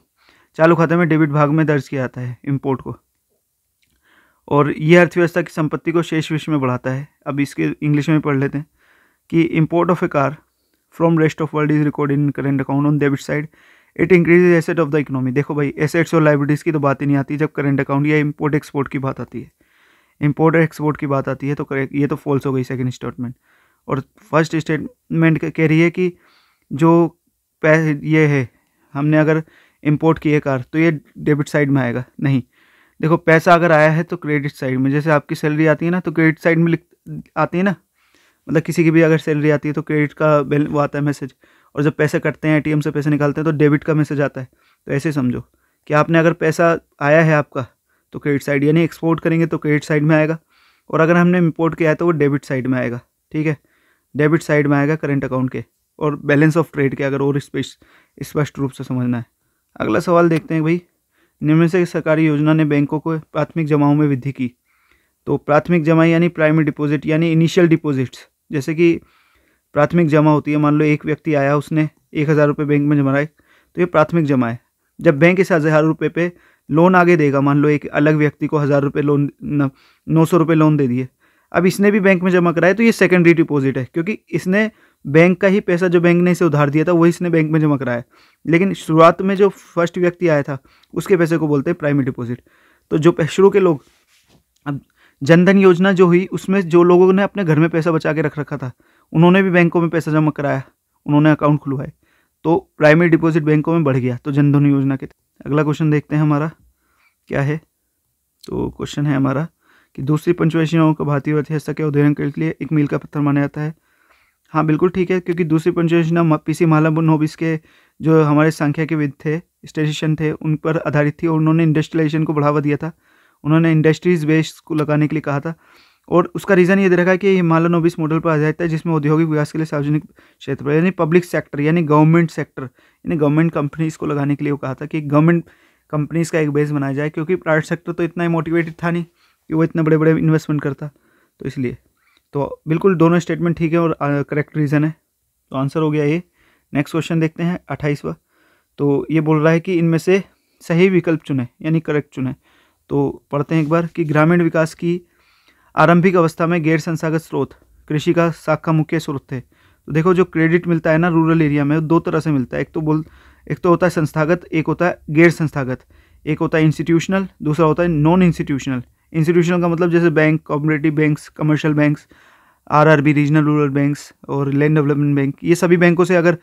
चालू खाते में डेबिट भाग में दर्ज किया जाता है इम्पोर्ट को और ये अर्थव्यवस्था की संपत्ति को शेष विश्व में बढ़ाता है अब इसके इंग्लिश में पढ़ लेते हैं कि import of a car from rest of world is record in current account on debit side it increase asset of the economy देखो भाई एसेट्स और लाइब्रेटीज़ की तो बात ही नहीं आती जब करेंट अकाउंट या इम्पोर्ट एक्सपोर्ट की बात आती है इम्पोर्ट एक्सपोर्ट की बात आती है तो ये तो फॉल्स हो गई सेकेंड स्टेटमेंट और फर्स्ट स्टेटमेंट कह रही है कि जो ये है हमने अगर इम्पोर्ट किए कार तो ये डेबिट साइड में आएगा नहीं देखो पैसा अगर आया है तो क्रेडिट साइड में जैसे आपकी सैलरी आती है ना तो क्रेडिट साइड में लिख आती है ना मतलब किसी की भी अगर सैलरी आती है तो क्रेडिट का बिल वो आता है मैसेज और जब पैसे कटते हैं एटीएम से पैसे निकालते हैं तो डेबिट का मैसेज आता है तो ऐसे समझो कि आपने अगर पैसा आया है आपका तो क्रेडिट साइड यानी एक्सपोर्ट करेंगे तो क्रेडिट साइड में आएगा और अगर हमने इम्पोर्ट किया है तो वो डेबिट साइड में आएगा ठीक है डेबिट साइड में आएगा करेंट अकाउंट के और बैलेंस ऑफ ट्रेड के अगर और स्पष्ट रूप से समझना है अगला सवाल देखते हैं भाई निम्न से सरकारी योजना ने बैंकों को प्राथमिक जमाओं में वृद्धि की तो प्राथमिक जमा यानी प्राइमरी डिपॉजिट यानी इनिशियल डिपॉजिट्स जैसे कि प्राथमिक जमा होती है मान लो एक व्यक्ति आया उसने एक हज़ार रुपये बैंक में जमा तो ये प्राथमिक जमा है जब बैंक इस हज़ार रुपये पे लोन आगे देगा मान लो एक अलग व्यक्ति को हज़ार रुपये लोन नौ सौ रुपये लोन दे दिए अब इसने भी बैंक में जमा कराया तो ये सेकेंडरी डिपॉजिट है क्योंकि इसने बैंक का ही पैसा जो बैंक ने इसे उधार दिया था वही इसने बैंक में जमा कराया लेकिन शुरुआत में जो फर्स्ट व्यक्ति आया था उसके पैसे को बोलते हैं प्राइमरी डिपॉजिट तो जो शुरू के लोग अब जनधन योजना जो हुई उसमें जो लोगों ने अपने घर में पैसा बचा के रख रखा था उन्होंने भी बैंकों में पैसा जमा कराया उन्होंने अकाउंट खुलवाए तो प्राइमरी डिपॉजिट बैंकों में बढ़ गया तो जनधन योजना के अगला क्वेश्चन देखते हैं हमारा क्या है तो क्वेश्चन है हमारा कि दूसरी पंचवैशी का भारतीय अर्थव्यवस्था के उदाहरण के लिए एक मील का पत्थर माना जाता है हाँ बिल्कुल ठीक है क्योंकि दूसरी पंचोजना पी सी मालाबुनोबिस के जो हमारे संख्या के विद थे स्टेशन थे उन पर आधारित थी और उन्होंने इंडस्ट्रियलाइजेशन को बढ़ावा दिया था उन्होंने इंडस्ट्रीज बेस को लगाने के लिए कहा था और उसका रीज़न ये दे रखा है कि हिमालय नोबिस मॉडल पर आधारित है जिसमें औद्योगिक विकास के लिए सार्वजनिक क्षेत्र पर यानी पब्लिक सेक्टर यानी गवर्नमेंट सेक्टर यानी गवर्नमेंट कंपनीज को लगाने के लिए वो कहा था कि गवर्नमेंट कंपनीज़ का एक बेस बनाया जाए क्योंकि प्राइवेट सेक्टर तो इतना ही मोटिवेटेड था नहीं कि वो इतने बड़े बड़े इन्वेस्टमेंट करता तो इसलिए तो बिल्कुल दोनों स्टेटमेंट ठीक है और करेक्ट रीज़न है तो आंसर हो गया ये नेक्स्ट क्वेश्चन देखते हैं अट्ठाईसवा तो ये बोल रहा है कि इनमें से सही विकल्प चुने यानी करेक्ट चुने तो पढ़ते हैं एक बार कि ग्रामीण विकास की आरंभिक अवस्था में गैर संस्थागत स्रोत कृषि का साख का मुख्य स्रोत थे तो देखो जो क्रेडिट मिलता है ना रूरल एरिया में दो तरह से मिलता है एक तो बोल एक तो होता है संस्थागत एक होता है गैर संस्थागत एक होता है इंस्टीट्यूशनल दूसरा होता है नॉन इंस्टीट्यूशनल इंस्टीट्यूशनल का मतलब जैसे bank cooperative banks commercial banks RRB regional rural banks और लैंड डेवलपमेंट बैंक ये सभी बैंकों से अगर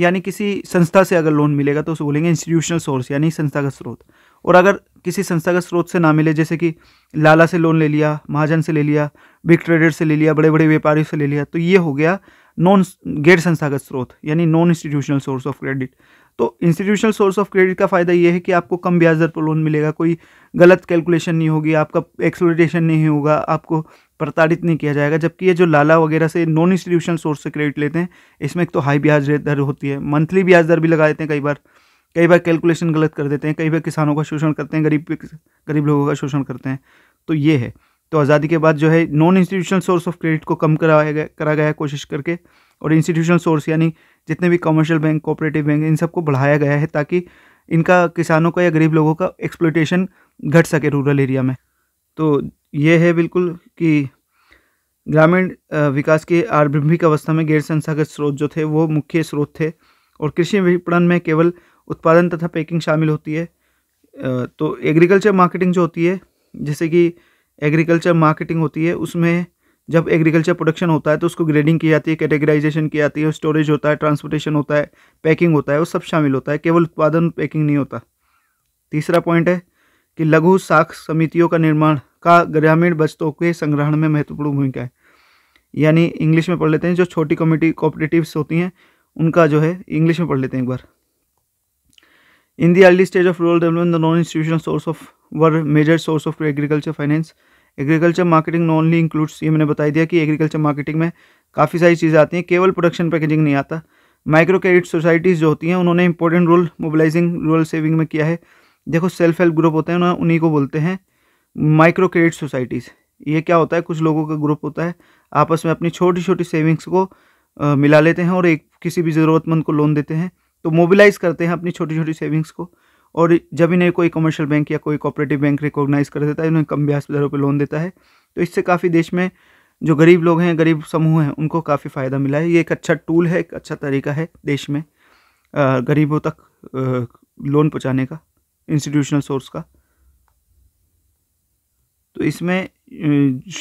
यानी किसी संस्था से अगर लोन मिलेगा तो उसे बोलेंगे इंस्टीट्यूशनल सोर्स यानी संस्थागत स्रोत और अगर किसी संस्थागत स्रोत से ना मिले जैसे कि लाला से लोन ले लिया महाजन से ले लिया बिग ट्रेडर से ले लिया बड़े बड़े व्यापारियों से ले लिया तो ये हो गया नॉन गैर संस्थागत स्रोत यानी non institutional source of credit तो इंस्टीट्यूशनल सोर्स ऑफ क्रेडिट का फ़ायदा यह है कि आपको कम ब्याज दर पर लोन मिलेगा कोई गलत कैलकुलेशन नहीं होगी आपका एक्सप्लोटेशन नहीं होगा आपको प्रताड़ित नहीं किया जाएगा जबकि ये जो लाला वगैरह से नॉन इंस्टीट्यूशनल सोर्स से क्रेडिट लेते हैं इसमें एक तो हाई ब्याज दर होती है मंथली ब्याज दर भी लगा देते हैं कई बार कई बार कैलकुलेशन गलत कर देते हैं कई बार किसानों का शोषण करते हैं गरीब गरीब लोगों का शोषण करते हैं तो ये है तो आज़ादी के बाद जो है non institutional source of credit को कम कराया गया करा गया कोशिश करके और इंस्टीट्यूशनल सोर्स यानी जितने भी कमर्शियल बैंक कोऑपरेटिव बैंक इन सबको बढ़ाया गया है ताकि इनका किसानों का या गरीब लोगों का एक्सप्लोटेशन घट सके रूरल एरिया में तो ये है बिल्कुल कि ग्रामीण विकास के आरंभिक अवस्था में गैर संस्थागत स्रोत जो थे वो मुख्य स्रोत थे और कृषि विपणन में केवल उत्पादन तथा पैकिंग शामिल होती है तो एग्रीकल्चर मार्केटिंग जो होती है जैसे कि एग्रीकल्चर मार्केटिंग होती है उसमें जब एग्रीकल्चर प्रोडक्शन होता है तो उसको ग्रेडिंग की जाती है कैटेगराइजेशन की जाती है स्टोरेज होता है ट्रांसपोर्टेशन होता है पैकिंग होता है वो सब शामिल होता है केवल उत्पादन पैकिंग नहीं होता तीसरा पॉइंट है कि लघु साख समितियों का निर्माण का ग्रामीण बचतों के संग्रहण में महत्वपूर्ण भूमिका है यानी इंग्लिश में पढ़ लेते हैं जो छोटी कम्युनिटी कोऑपरेटिव्स होती हैं उनका जो है इंग्लिश में पढ़ लेते हैं एक बार in the early stage of rural development the non institutional source of were major source of agriculture finance agriculture marketing only includes ये मैंने बताई दिया कि एग्रीकल्चर मार्केटिंग में काफ़ी सारी चीज़ें आती हैं केवल प्रोडक्शन पैकेजिंग नहीं आता माइक्रो क्रेडिट सोसाइटीज़ जो होती हैं उन्होंने important role mobilising rural saving में किया है देखो सेल्फ हेल्प ग्रुप होते हैं उन्हीं को बोलते हैं माइक्रो क्रेडिट सोसाइटीज़ ये क्या होता है कुछ लोगों का ग्रुप होता है आपस में अपनी छोटी छोटी सेविंग्स को आ, मिला लेते हैं और एक किसी भी ज़रूरतमंद को लोन देते हैं तो मोबिलाइज़ करते हैं अपनी छोटी छोटी सेविंग्स को और जब इन्हें कोई कमर्शियल बैंक या कोई कोऑपरेटिव बैंक रिकॉग्नाइज कर देता है इन्हें कम ब्याज दरों पर लोन देता है तो इससे काफ़ी देश में जो गरीब लोग हैं गरीब समूह हैं उनको काफ़ी फ़ायदा मिला है ये एक अच्छा टूल है एक अच्छा तरीका है देश में गरीबों तक लोन पहुँचाने का इंस्टीट्यूशनल सोर्स का तो इसमें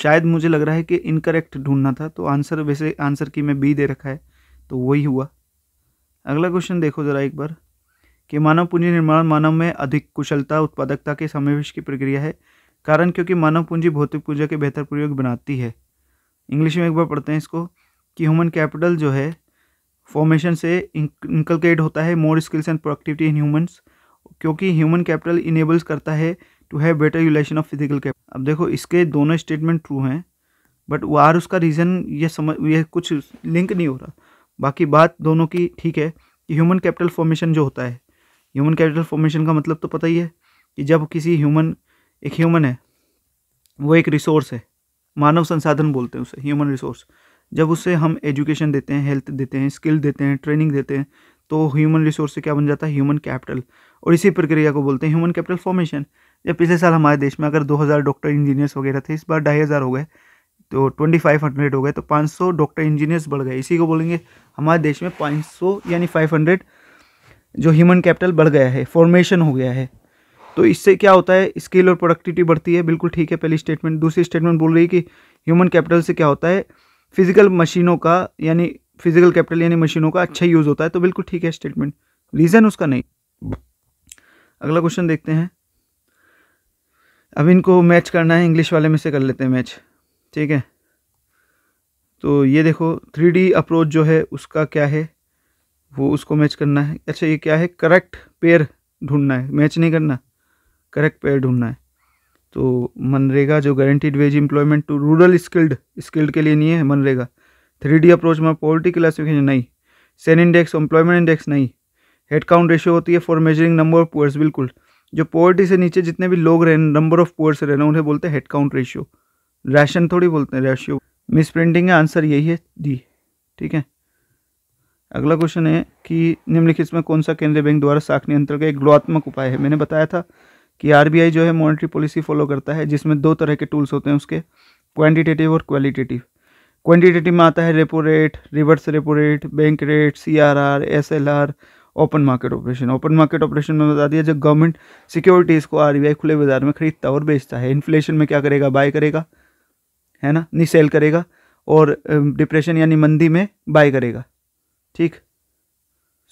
शायद मुझे लग रहा है कि इनकरेक्ट ढूंढना था तो आंसर वैसे आंसर की मैं बी दे रखा है तो वही हुआ अगला क्वेश्चन देखो ज़रा एक बार कि मानव पूंजी निर्माण मानव में अधिक कुशलता उत्पादकता के समावेश की प्रक्रिया है कारण क्योंकि मानव पूंजी भौतिक पूंजी के बेहतर प्रयोग बनाती है इंग्लिश में एक बार पढ़ते हैं इसको कि ह्यूमन कैपिटल जो है फॉर्मेशन से इंकलकेट होता है more skills and productivity in humans क्योंकि ह्यूमन कैपिटल इनेबल्स करता है to have better utilisation of physical capital अब देखो इसके दोनों स्टेटमेंट ट्रू हैं बट वो आर उसका रीज़न ये समझ ये कुछ लिंक नहीं हो रहा बाकी बात दोनों की ठीक है कि ह्यूमन कैपिटल फॉर्मेशन जो होता है ह्यूमन कैपिटल फॉर्मेशन का मतलब तो पता ही है कि जब किसी ह्यूमन एक ह्यूमन है वो एक रिसोर्स है मानव संसाधन बोलते हैं उसे ह्यूमन रिसोर्स जब उसे हम एजुकेशन देते हैं हेल्थ देते हैं स्किल देते हैं ट्रेनिंग देते हैं तो ह्यूमन रिसोर्स से क्या बन जाता है ह्यूमन कैपिटल और इसी प्रक्रिया को बोलते हैं ह्यूमन कैपिटल फॉर्मेशन जब पिछले साल हमारे देश में अगर 2000 डॉक्टर इंजीनियर्स वगैरह थे इस बार ढाई हज़ार हो गए तो 2500 हो गए तो 500 डॉक्टर इंजीनियर्स बढ़ गए इसी को बोलेंगे हमारे देश में 500 यानी 500 जो ह्यूमन कैपिटल बढ़ गया है फॉर्मेशन हो गया है तो इससे क्या होता है स्किल और प्रोडक्टिविटी बढ़ती है बिल्कुल ठीक है पहली स्टेटमेंट दूसरी स्टेटमेंट बोल रही है कि ह्यूमन कैपिटल से क्या होता है फिजिकल मशीनों का यानी फिजिकल कैपिटल यानी मशीनों का अच्छा यूज़ होता है तो बिल्कुल ठीक है स्टेटमेंट रीज़न उसका नहीं अगला क्वेश्चन देखते हैं अब इनको मैच करना है इंग्लिश वाले में से कर लेते हैं मैच ठीक है तो ये देखो थ्री अप्रोच जो है उसका क्या है वो उसको मैच करना है अच्छा ये क्या है करेक्ट पेयर ढूंढना है मैच नहीं करना करेक्ट पेयर ढूंढना है तो मनरेगा जो guaranteed wage employment to rural skilled skilled के लिए नहीं है मनरेगा थ्री डी अप्रोच में पॉवर्टी क्लासिफिकेशन नहीं सेन इंडेक्स एम्प्लॉयमेंट इंडेक्स नहीं हेड काउंट रेशियो होती है for measuring number of poors बिल्कुल जो पॉवर्टी से नीचे जितने भी लोग रहे नंबर ऑफ पुअर्स रहे उन्हें बोलते हैं हेड काउंट रेशियो राशन थोड़ी बोलते हैं रेशियो मिस प्रिंटिंग आंसर यही है डी ठीक है अगला क्वेश्चन है कि निम्नलिखित में कौन सा केंद्रीय बैंक द्वारा साख नियंत्रण का एक गुणात्मक उपाय है मैंने बताया था कि आरबीआई जो है मॉनेटरी पॉलिसी फॉलो करता है जिसमें दो तरह के टूल्स होते हैं उसके क्वान्टिटेटिव और क्वालिटेटिव क्वान्टिटेटिव में आता है repo rate reverse repo rate bank rate C R R S L R open market operation open market operation में बता दिया जब गवर्नमेंट सिक्योरिटीज़ को आर खुले बाजार में खरीदता और बेचता है इन्फ्लेशन में क्या करेगा बाय करेगा है ना नहीं सेल करेगा और डिप्रेशन यानी मंदी में बाय करेगा ठीक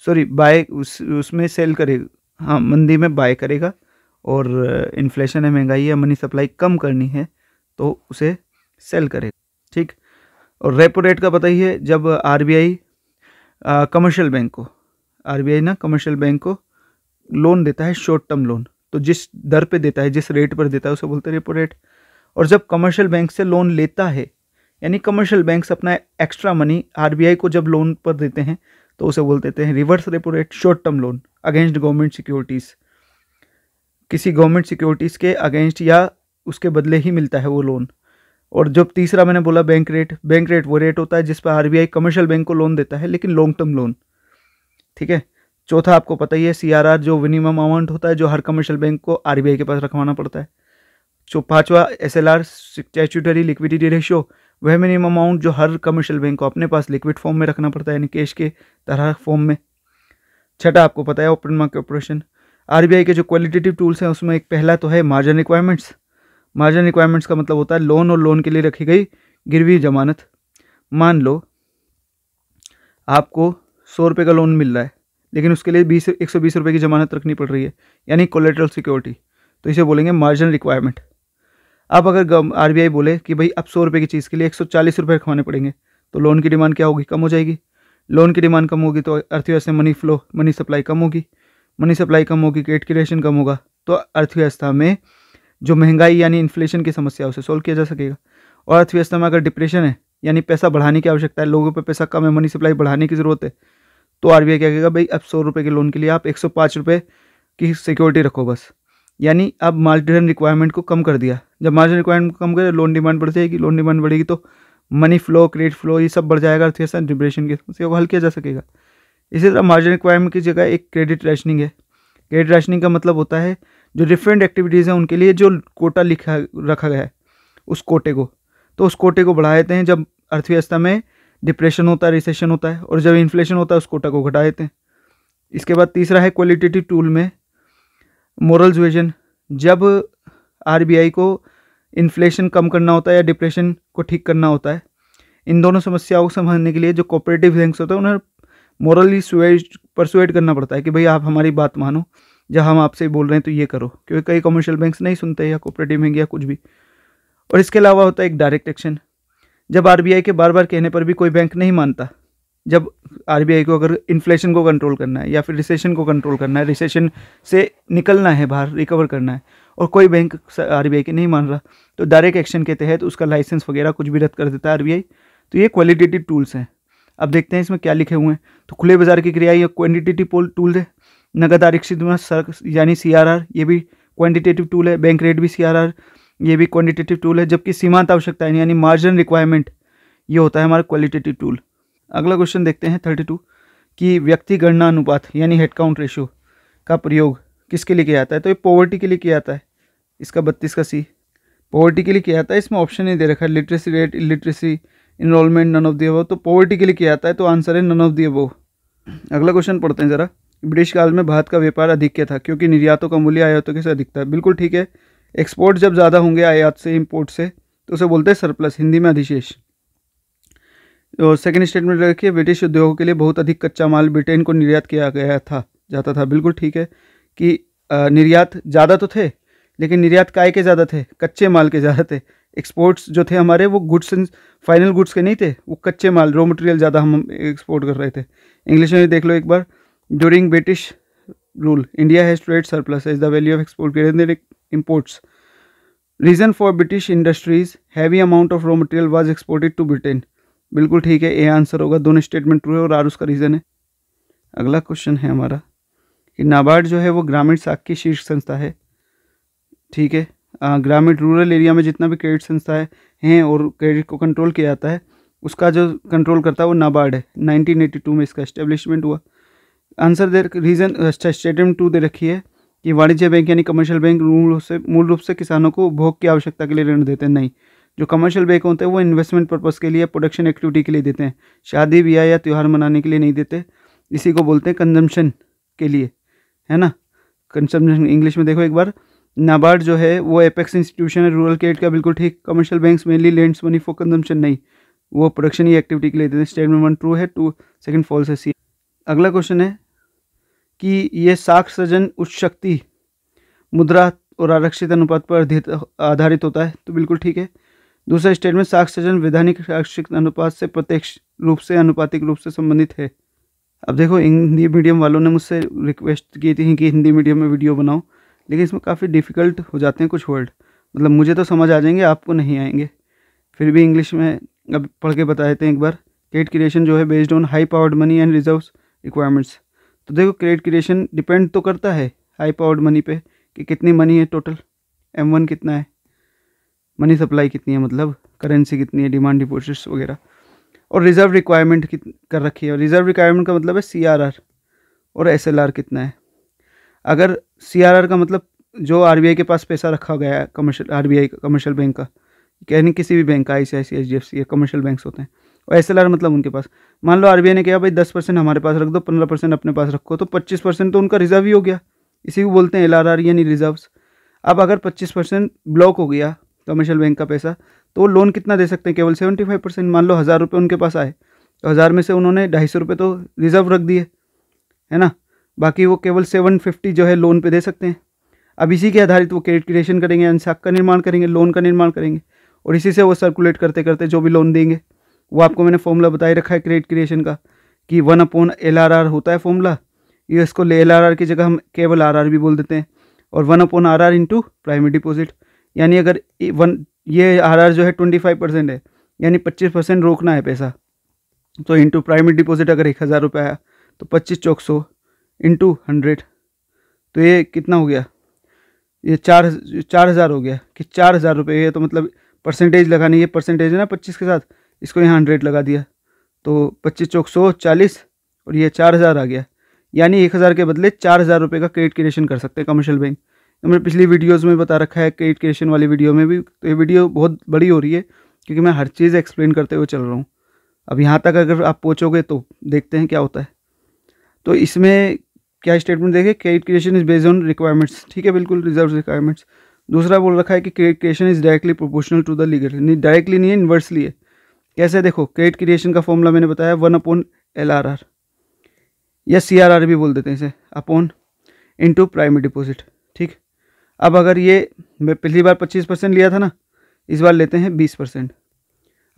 सॉरी बाय उस उसमें सेल करेगा हाँ मंदी में बाय करेगा और इन्फ्लेशन है महंगाई है मनी सप्लाई कम करनी है तो उसे सेल करेगा ठीक और रेपो रेट का बताइए जब आरबीआई कमर्शियल बैंक को आरबीआई ना कमर्शियल बैंक को लोन देता है शॉर्ट टर्म लोन तो जिस दर पे देता है जिस रेट पर देता है उसे बोलते हैं रेपो रेट और जब कमर्शियल बैंक से लोन लेता है यानी कमर्शियल बैंक्स अपना एक्स्ट्रा मनी आरबीआई को जब लोन पर देते हैं तो उसे बोल देते हैं reverse repo rate short term loan against government securities किसी गवर्नमेंट सिक्योरिटीज़ के अगेंस्ट या उसके बदले ही मिलता है वो लोन और जब तीसरा मैंने बोला बैंक रेट बैंक रेट वो रेट होता है जिस पर आरबीआई कमर्शियल बैंक को लोन देता है लेकिन लॉन्ग टर्म लोन ठीक है चौथा आपको पता ही है सीआरआर जो मिनिमम अमाउंट होता है जो हर कमर्शियल बैंक को आरबीआई के पास रखवाना पड़ता है जो पाँचवा S L R statutory liquidity ratio वह मिनिमम अमाउंट जो हर कमर्शियल बैंक को अपने पास लिक्विड फॉर्म में रखना पड़ता है यानी कैश के तरह फॉर्म में छठा आपको पता है ओपन मार्केट ऑपरेशन आर के जो क्वालिटेटिव टूल्स हैं उसमें एक पहला तो है मार्जिन रिक्वायरमेंट्स मार्जिन रिक्वायरमेंट्स का मतलब होता है लोन और लोन के लिए रखी गई गिरवी जमानत मान लो आपको सौ रुपये का लोन मिल रहा है लेकिन उसके लिए बीस एक सौ बीस रुपये की जमानत रखनी पड़ रही है यानी कोलेट्रल सिक्योरिटी तो इसे बोलेंगे मार्जिन रिक्वायरमेंट अब अगर आर बोले कि भाई अब सौ रुपये की चीज़ के लिए एक सौ चालीस रुपये कमाने पड़ेंगे तो लोन की डिमांड क्या होगी कम हो जाएगी लोन की डिमांड कम होगी तो अर्थव्यवस्था मनी फ्लो मनी सप्लाई कम होगी मनी सप्लाई कम होगी क्रेड क्रिएशन कम होगा तो अर्थव्यवस्था में जो महंगाई यानी इन्फ्लेशन की समस्या उसे सोल्व किया जा सकेगा और अर्थव्यवस्था में अगर डिप्रेशन है यानी पैसा बढ़ाने की आवश्यकता है लोगों पर पैसा कम है मनी सप्लाई बढ़ाने की ज़रूरत है तो आर क्या कहेगा भाई अब सौ रुपये के लोन के लिए आप एक सौ पाँच रुपये की सिक्योरिटी रखो बस यानी अब माल्टन रिक्वायरमेंट को कम कर दिया जब मार्जिन रिक्वायरमेंट कम करे लोन डिमांड बढ़ जाएगी लोन डिमांड बढ़ेगी तो मनी फ्लो क्रेडिट फ्लो ये सब बढ़ जाएगा अर्थव्यवस्था डिप्रेशन के समस्या को हल किया जा सकेगा इसी तरह मार्जिन रिक्वायरमेंट की जगह एक क्रेडिट राशनिंग है क्रेडिट राशनिंग का मतलब होता है जो डिफरेंट एक्टिविटीज़ हैं उनके लिए जो कोटा लिखा रखा गया है उस कोटे को तो उस कोटे को बढ़ा देते हैं जब अर्थव्यवस्था में डिप्रेशन होता है रिसेशन होता है और जब इन्फ्लेशन होता है उस कोटा को घटा देते हैं इसके बाद तीसरा है क्वालिटेटिव टूल में मोरल वेजन जब आरबीआई को इन्फ्लेशन कम करना होता है या डिप्रेशन को ठीक करना होता है इन दोनों समस्याओं को समझने के लिए जो कोऑपरेटिव बैंक्स होते हैं उन्हें मॉरली परसुएट करना पड़ता है कि भाई आप हमारी बात मानो जब हम आपसे बोल रहे हैं तो ये करो क्योंकि कई कमर्शियल बैंक्स नहीं सुनते या कोऑपरेटिव बैंक या कुछ भी और इसके अलावा होता है एक डायरेक्ट एक्शन जब आर के बार बार कहने पर भी कोई बैंक नहीं मानता जब आर को अगर इन्फ्लेशन को कंट्रोल करना है या फिर रिसेशन को कंट्रोल करना है रिसेशन से निकलना है बाहर रिकवर करना है और कोई बैंक आर की नहीं मान रहा तो डायरेक्ट एक्शन के तहत उसका लाइसेंस वगैरह कुछ भी रद्द कर देता है आर तो ये क्वालिटेटिव टूल्स हैं अब देखते हैं इसमें क्या लिखे हुए हैं तो खुले बाजार की क्रिया यह क्वान्टिटेटिव टूल है नगद आरक्षित सर यानी सी ये भी क्वान्टिटेटिव टूल है बैंक रेट भी सी ये भी क्वान्टिटेटिव टूल है जबकि सीमांत आवश्यकता यानी मार्जिन रिक्वायरमेंट ये होता है हमारा क्वालिटेटिव टूल अगला क्वेश्चन देखते हैं थर्टी टू कि व्यक्ति गणना अनुपात यानी हेडकाउंट रेशियो का प्रयोग किसके लिए किया जाता है तो ये पॉवर्टी के लिए किया जाता है इसका बत्तीस का सी पॉवर्टी के लिए किया जाता है इसमें ऑप्शन नहीं दे रखा है literacy rate illiteracy enrolment none of the above तो पॉवर्टी के लिए किया जाता है तो आंसर है नन ऑफ दी अबो अगला क्वेश्चन पढ़ते हैं ज़रा ब्रिटिश काल में भारत का व्यापार अधिक था क्योंकि निर्यातों का मूल्य आयातों के से अधिक था बिल्कुल ठीक है एक्सपोर्ट जब ज़्यादा होंगे आयात से इम्पोर्ट से तो उसे बोलते हैं सरप्लस हिंदी में अधिशेष और सेकेंड स्टेटमेंट रखिए ब्रिटिश उद्योगों के लिए बहुत अधिक कच्चा माल ब्रिटेन को निर्यात किया गया था जाता था बिल्कुल ठीक है कि निर्यात ज़्यादा तो थे लेकिन निर्यात काय के ज़्यादा थे कच्चे माल के ज़्यादा थे एक्सपोर्ट्स जो थे हमारे वो गुड्स फाइनल गुड्स के नहीं थे वो कच्चे माल रॉ मटेरियल ज़्यादा हम एक्सपोर्ट कर रहे थे इंग्लिश में देख लो एक बार during British rule India has trade surplus is the value of export greater than imports reason for british industries heavy amount of raw material was exported बिल्कुल ठीक है ए आंसर होगा दोनों स्टेटमेंट ट्रू है और आर उसका reason है अगला क्वेश्चन है हमारा कि नाबार्ड जो है वो ग्रामीण साख की शीर्ष संस्था है ठीक है ग्रामीण रूरल एरिया में जितना भी क्रेडिट संस्थाएं हैं और क्रेडिट को कंट्रोल किया जाता है उसका जो कंट्रोल करता है वो नाबार्ड है 1982 में इसका इस्टेब्लिशमेंट हुआ आंसर दे रीज़न अच्छा स्टेटमेंट टू दे रखी है कि वाणिज्य बैंक यानी कमर्शियल बैंक मूल रूप से मूल रूप से किसानों को उपभोग की आवश्यकता के लिए ऋण देते हैं नहीं जो कमर्शियल बैंक होते हैं वो इन्वेस्टमेंट पर्पज़ के लिए प्रोडक्शन एक्टिविटी के लिए देते हैं शादी ब्याह या त्यौहार मनाने के लिए नहीं देते इसी को बोलते हैं कंजम्पन के लिए है ना कंजम्पन इंग्लिश में देखो एक बार नाबार्ड जो है वो एपेक्स इंस्टीट्यूशन है रूरल केट का बिल्कुल ठीक commercial banks mainly lends money for consumption नहीं वो प्रोडक्शन ही एक्टिविटी के लिए देते हैं स्टेटमेंट वन ट्रू है टू सेकंड फॉल्स है सी अगला क्वेश्चन है कि ये साख सृजन उच्च शक्ति मुद्रा और आरक्षित अनुपात पर आधारित होता है तो बिल्कुल ठीक है दूसरा स्टेटमेंट साख सृजन वैधानिक आरक्षित अनुपात से प्रत्यक्ष रूप से अनुपातिक रूप से संबंधित है अब देखो हिंदी मीडियम वालों ने मुझसे रिक्वेस्ट की थी कि हिंदी मीडियम में वीडियो बनाओ लेकिन इसमें काफ़ी डिफ़िकल्ट हो जाते हैं कुछ वर्ड मतलब मुझे तो समझ आ जाएंगे आपको नहीं आएंगे फिर भी इंग्लिश में अब पढ़ के बता देते हैं एक बार क्रेडिट क्रिएशन जो है based on high powered money and reserve requirements तो देखो क्रेडिट क्रिएशन डिपेंड तो करता है हाई पावर्ड मनी पे कि कितनी मनी है टोटल एम वन कितना है मनी सप्लाई कितनी है मतलब करेंसी कितनी है डिमांड डिपोजिट्स वगैरह और रिज़र्व रिक्वायरमेंट कर रखी है रिज़र्व रिक्वायरमेंट का मतलब है सी आर आर और एस एल आर कितना है अगर आर का मतलब जो आई के पास पैसा रखा गया है कमर्शियल आई का कमर्शियल बैंक का यानी किसी भी बैंक का I C I C H D F C या कमर्शियल बैंक होते हैं और एस एल आर मतलब उनके पास मान लो आर बी आई ने कहा भाई दस परसेंट हमारे पास रख दो पंद्रह परसेंट अपने पास रखो तो पच्चीस परसेंट तो उनका रिजर्व ही हो गया इसी को बोलते हैं एल आर आर यानी रिजर्व अब अगर पच्चीस परसेंट ब्लॉक हो गया कमर्शियल बैंक का पैसा तो वो लोन कितना दे सकते हैं केवल सेवेंटी फाइव परसेंट मान लो हज़ार रुपये उनके पास आए तो हज़ार में से उन्होंने ढाई सौ रुपये तो रिजर्व रख दिए है ना बाकी वो केवल सेवन फिफ्टी जो है लोन पे दे सकते हैं अब इसी के आधारित वो क्रेडिट क्रिएशन करेंगे अंशाक का निर्माण करेंगे लोन का निर्माण करेंगे और इसी से वो सर्कुलेट करते करते जो भी लोन देंगे वो आपको मैंने फॉर्मूला बताई रखा है क्रेडिट क्रिएशन का कि one upon L R R होता है फॉर्मूला ये इसको ले एल आर आर की जगह हम केवल आर आर भी बोल देते हैं और one upon R R into primary deposit यानी अगर वन ये आर आर जो है ट्वेंटी फाइव परसेंट है यानी पच्चीस परसेंट रोकना है पैसा तो इंटू प्राइमरी डिपोजिट अगर एक हज़ार रुपया आया तो पच्चीस चौक सौ इंटू हंड्रेड तो ये कितना हो गया ये चार चार हज़ार हो गया कि चार हज़ार रुपये ये तो मतलब परसेंटेज लगाने है परसेंटेज है ना पच्चीस के साथ इसको यहाँ हंड्रेड लगा दिया तो पच्चीस चौक सौ चालीस और ये चार हज़ार आ गया यानी एक हज़ार के बदले चार हज़ार रुपये का क्रेडिट क्रिएशन कर सकते हैं कमर्शियल बैंक मैंने पिछली वीडियोज़ में बता रखा है क्रेडिट क्रिएशन वाली वीडियो में भी तो ये वीडियो बहुत बड़ी हो रही है क्योंकि मैं हर चीज़ एक्सप्लेन करते हुए चल रहा हूँ अब यहाँ तक अगर आप पहुँचोगे तो देखते हैं क्या होता है तो इसमें क्या स्टेटमेंट देखिए credit creation is based on requirements ठीक है बिल्कुल रिजर्व रिक्वायरमेंट्स दूसरा बोल रखा है कि credit creation is directly proportional to the legal नहीं डायरेक्टली नहीं है इन्वर्सली है कैसे देखो क्रेडिट क्रिएशन का फॉर्मूला मैंने बताया one upon L R R या सी आर आर भी बोल देते हैं इसे अपॉन इंटू प्राइमरी डिपोजिट ठीक अब अगर ये मैं पिछली बार पच्चीस परसेंट लिया था ना इस बार लेते हैं बीस परसेंट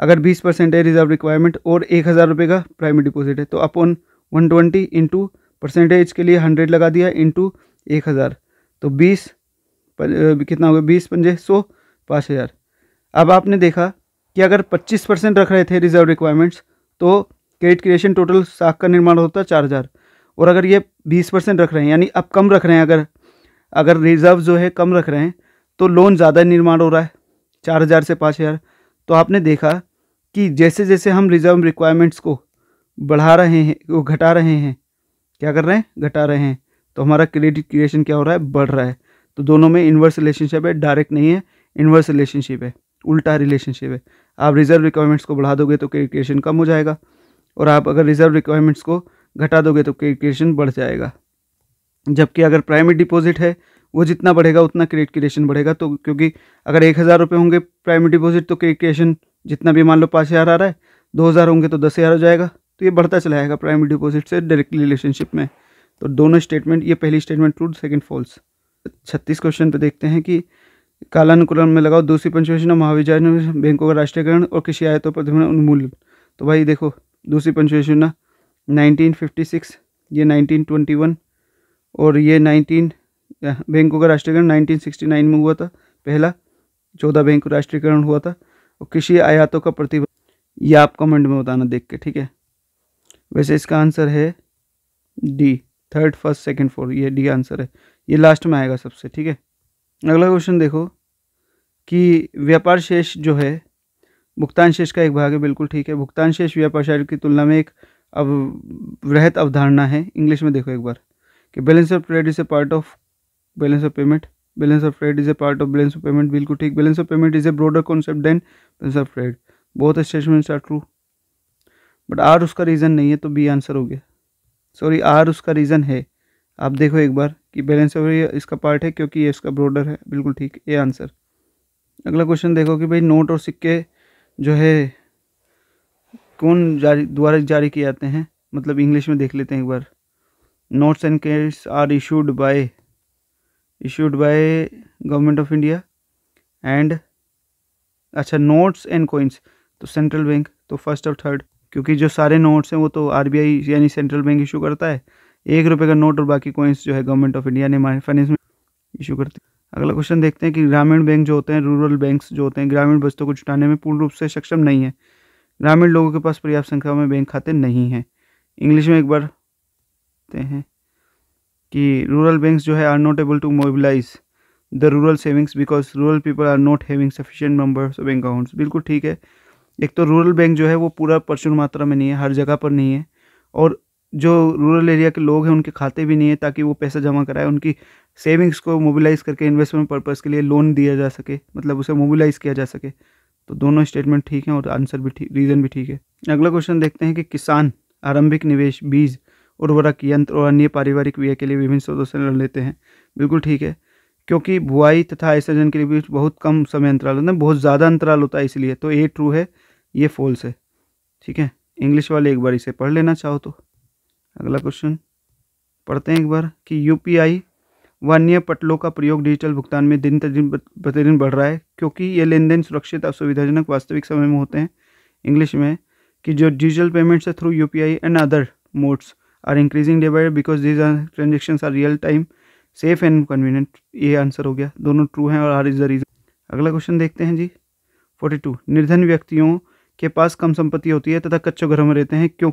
अगर बीस परसेंट है रिजर्व रिक्वायरमेंट और एक हज़ार रुपये का प्राइमरी डिपोजिट है तो upon one twenty into percentage के लिए हंड्रेड लगा दिया इंटू एक हज़ार तो बीस कितना हो गया बीस पंजे सौ पाँच हज़ार अब आपने देखा कि अगर पच्चीस परसेंट रख रहे थे रिजर्व रिक्वायरमेंट्स तो क्रेडिट क्रिएशन टोटल साख का निर्माण होता है चार हज़ार और अगर ये बीस परसेंट रख रहे हैं यानी अब कम रख रहे हैं अगर अगर रिजर्व जो है कम रख रहे हैं तो लोन ज़्यादा निर्माण हो रहा है चार हज़ार से पाँच हज़ार तो आपने देखा कि जैसे जैसे हम रिजर्व रिक्वायरमेंट्स को बढ़ा रहे हैं वो घटा रहे हैं क्या कर रहे हैं घटा रहे हैं तो हमारा क्रेडिट क्रिएशन क्या हो रहा है बढ़ रहा है तो दोनों में इन्वर्स रिलेशनशिप है डायरेक्ट नहीं है इन्वर्स रिलेशनशिप है उल्टा रिलेशनशिप है आप रिजर्व रिक्वायरमेंट्स को बढ़ा दोगे तो क्रेडिट क्रिएशन कम हो जाएगा और आप अगर रिजर्व रिक्वायरमेंट्स को घटा दोगे तो क्रेडिट क्रिएशन बढ़ जाएगा जबकि अगर प्राइमरी डिपॉजिट है वो जितना बढ़ेगा उतना क्रेडिट क्रिएशन बढ़ेगा तो क्योंकि अगर एक हज़ार रुपये होंगे प्राइमरी डिपॉजिट तो क्रेडिट क्रिएशन जितना भी मान लो पाँच हज़ार आ रहा है दो हज़ार होंगे तो दस हज़ार हो जाएगा तो ये बढ़ता चला जाएगा प्राइमरी डिपॉजिट से डायरेक्टली रिलेशनशिप में तो दोनों स्टेटमेंट ये पहली स्टेटमेंट ट्रू सेकंड फॉल्स छत्तीस क्वेश्चन पे देखते हैं कि कालानुकूलन में लगाओ दूसरी पंचवर्षीय महाविजय बैंकों का राष्ट्रीयकरण और कृषि आयतों पर उन्मूलन तो भाई देखो दूसरी पंचवर्षीय नाइनटीन फिफ्टी सिक्स ये नाइनटीन ट्वेंटी वन और ये नाइनटीन बैंकों का राष्ट्रीयकरण नाइनटीन सिक्सटी नाइन में हुआ था पहला चौदह बैंक राष्ट्रीयकरण हुआ था और कृषि आयातों का प्रतिबंध ये आप कमेंट में बताना देख के ठीक है वैसे इसका आंसर है D third first second fourth ये डी आंसर है ये लास्ट में आएगा सबसे ठीक है अगला क्वेश्चन देखो कि व्यापार शेष जो है भुगतान शेष का एक भाग है बिल्कुल ठीक है भुगतान शेष व्यापार शेष की तुलना में एक अब वृहत अवधारणा है इंग्लिश में देखो एक बार कि balance of trade is a part of balance of payment balance of trade is a part of balance of payment बिल्कुल ठीक balance of payment is a broader concept than balance of trade बहुत statements are true but R उसका reason नहीं है तो B answer हो गया sorry R उसका रीज़न है आप देखो एक बार कि बैलेंस ऑफ इसका पार्ट है क्योंकि ये इसका ब्रॉडर है बिल्कुल ठीक ए आंसर अगला क्वेश्चन देखो कि भाई नोट और सिक्के जो है कौन जारी द्वारा जारी किए जाते हैं मतलब इंग्लिश में देख लेते हैं एक बार notes and cash are issued by issued by government of India and अच्छा नोट्स एंड कोइंस तो सेंट्रल बैंक तो फर्स्ट और थर्ड क्योंकि जो सारे नोट्स हैं वो तो आरबीआई यानी सेंट्रल बैंक इशू करता है एक रुपये का नोट और बाकी कॉइन्स जो है गवर्नमेंट ऑफ इंडिया ने फाइनेंस में इशू करती है अगला क्वेश्चन देखते हैं कि ग्रामीण बैंक जो होते हैं रूरल बैंक्स जो होते हैं ग्रामीण बस्तों को जुटाने में पूर्ण रूप से सक्षम नहीं है ग्रामीण लोगों के पास पर्याप्त संख्या में बैंक खाते नहीं हैं इंग्लिश में एक बार हैं कि रूरल बैंक्स जो है are not able to mobilise the rural savings because rural people are not having sufficient number of accounts बिल्कुल ठीक है एक तो रूरल बैंक जो है वो पूरा प्रचुर मात्रा में नहीं है हर जगह पर नहीं है और जो रूरल एरिया के लोग हैं उनके खाते भी नहीं है ताकि वो पैसा जमा कराए उनकी सेविंग्स को मोबिलाइज़ करके इन्वेस्टमेंट पर्पज़ के लिए लोन दिया जा सके मतलब उसे मोबिलाइज़ किया जा सके तो दोनों स्टेटमेंट ठीक हैं और आंसर भी ठीक रीज़न भी ठीक है अगला क्वेश्चन देखते हैं कि किसान आरंभिक निवेश बीज उर्वरक यंत्र और अन्य पारिवारिक व्यय के लिए विभिन्न स्रोतों से लड़ लेते हैं बिल्कुल ठीक है क्योंकि बुआई तथा आयसर्जन के बीच बहुत कम समय अंतराल होता है बहुत ज़्यादा अंतराल होता है इसलिए तो ए ट्रू है ये फॉल्स है ठीक है इंग्लिश वाले एक बार इसे पढ़ लेना चाहो तो अगला क्वेश्चन पढ़ते हैं एक बार कि यूपीआई वान्य पटलों का प्रयोग डिजिटल भुगतान में दिन प्रतिदिन प्रतिदिन बढ़ रहा है क्योंकि ये लेन देन सुरक्षित और सुविधाजनक वास्तविक समय में होते हैं इंग्लिश में कि जो डिजिटल पेमेंट्स है through U and other modes are increasing day by because these are transaction are real time safe and convenient ये आंसर हो गया दोनों ट्रू हैं और आर इज़ द रीज़न अगला क्वेश्चन देखते हैं जी फोर्टी टू निर्धन व्यक्तियों के पास कम संपत्ति होती है तथा कच्चे घरों में रहते हैं क्यों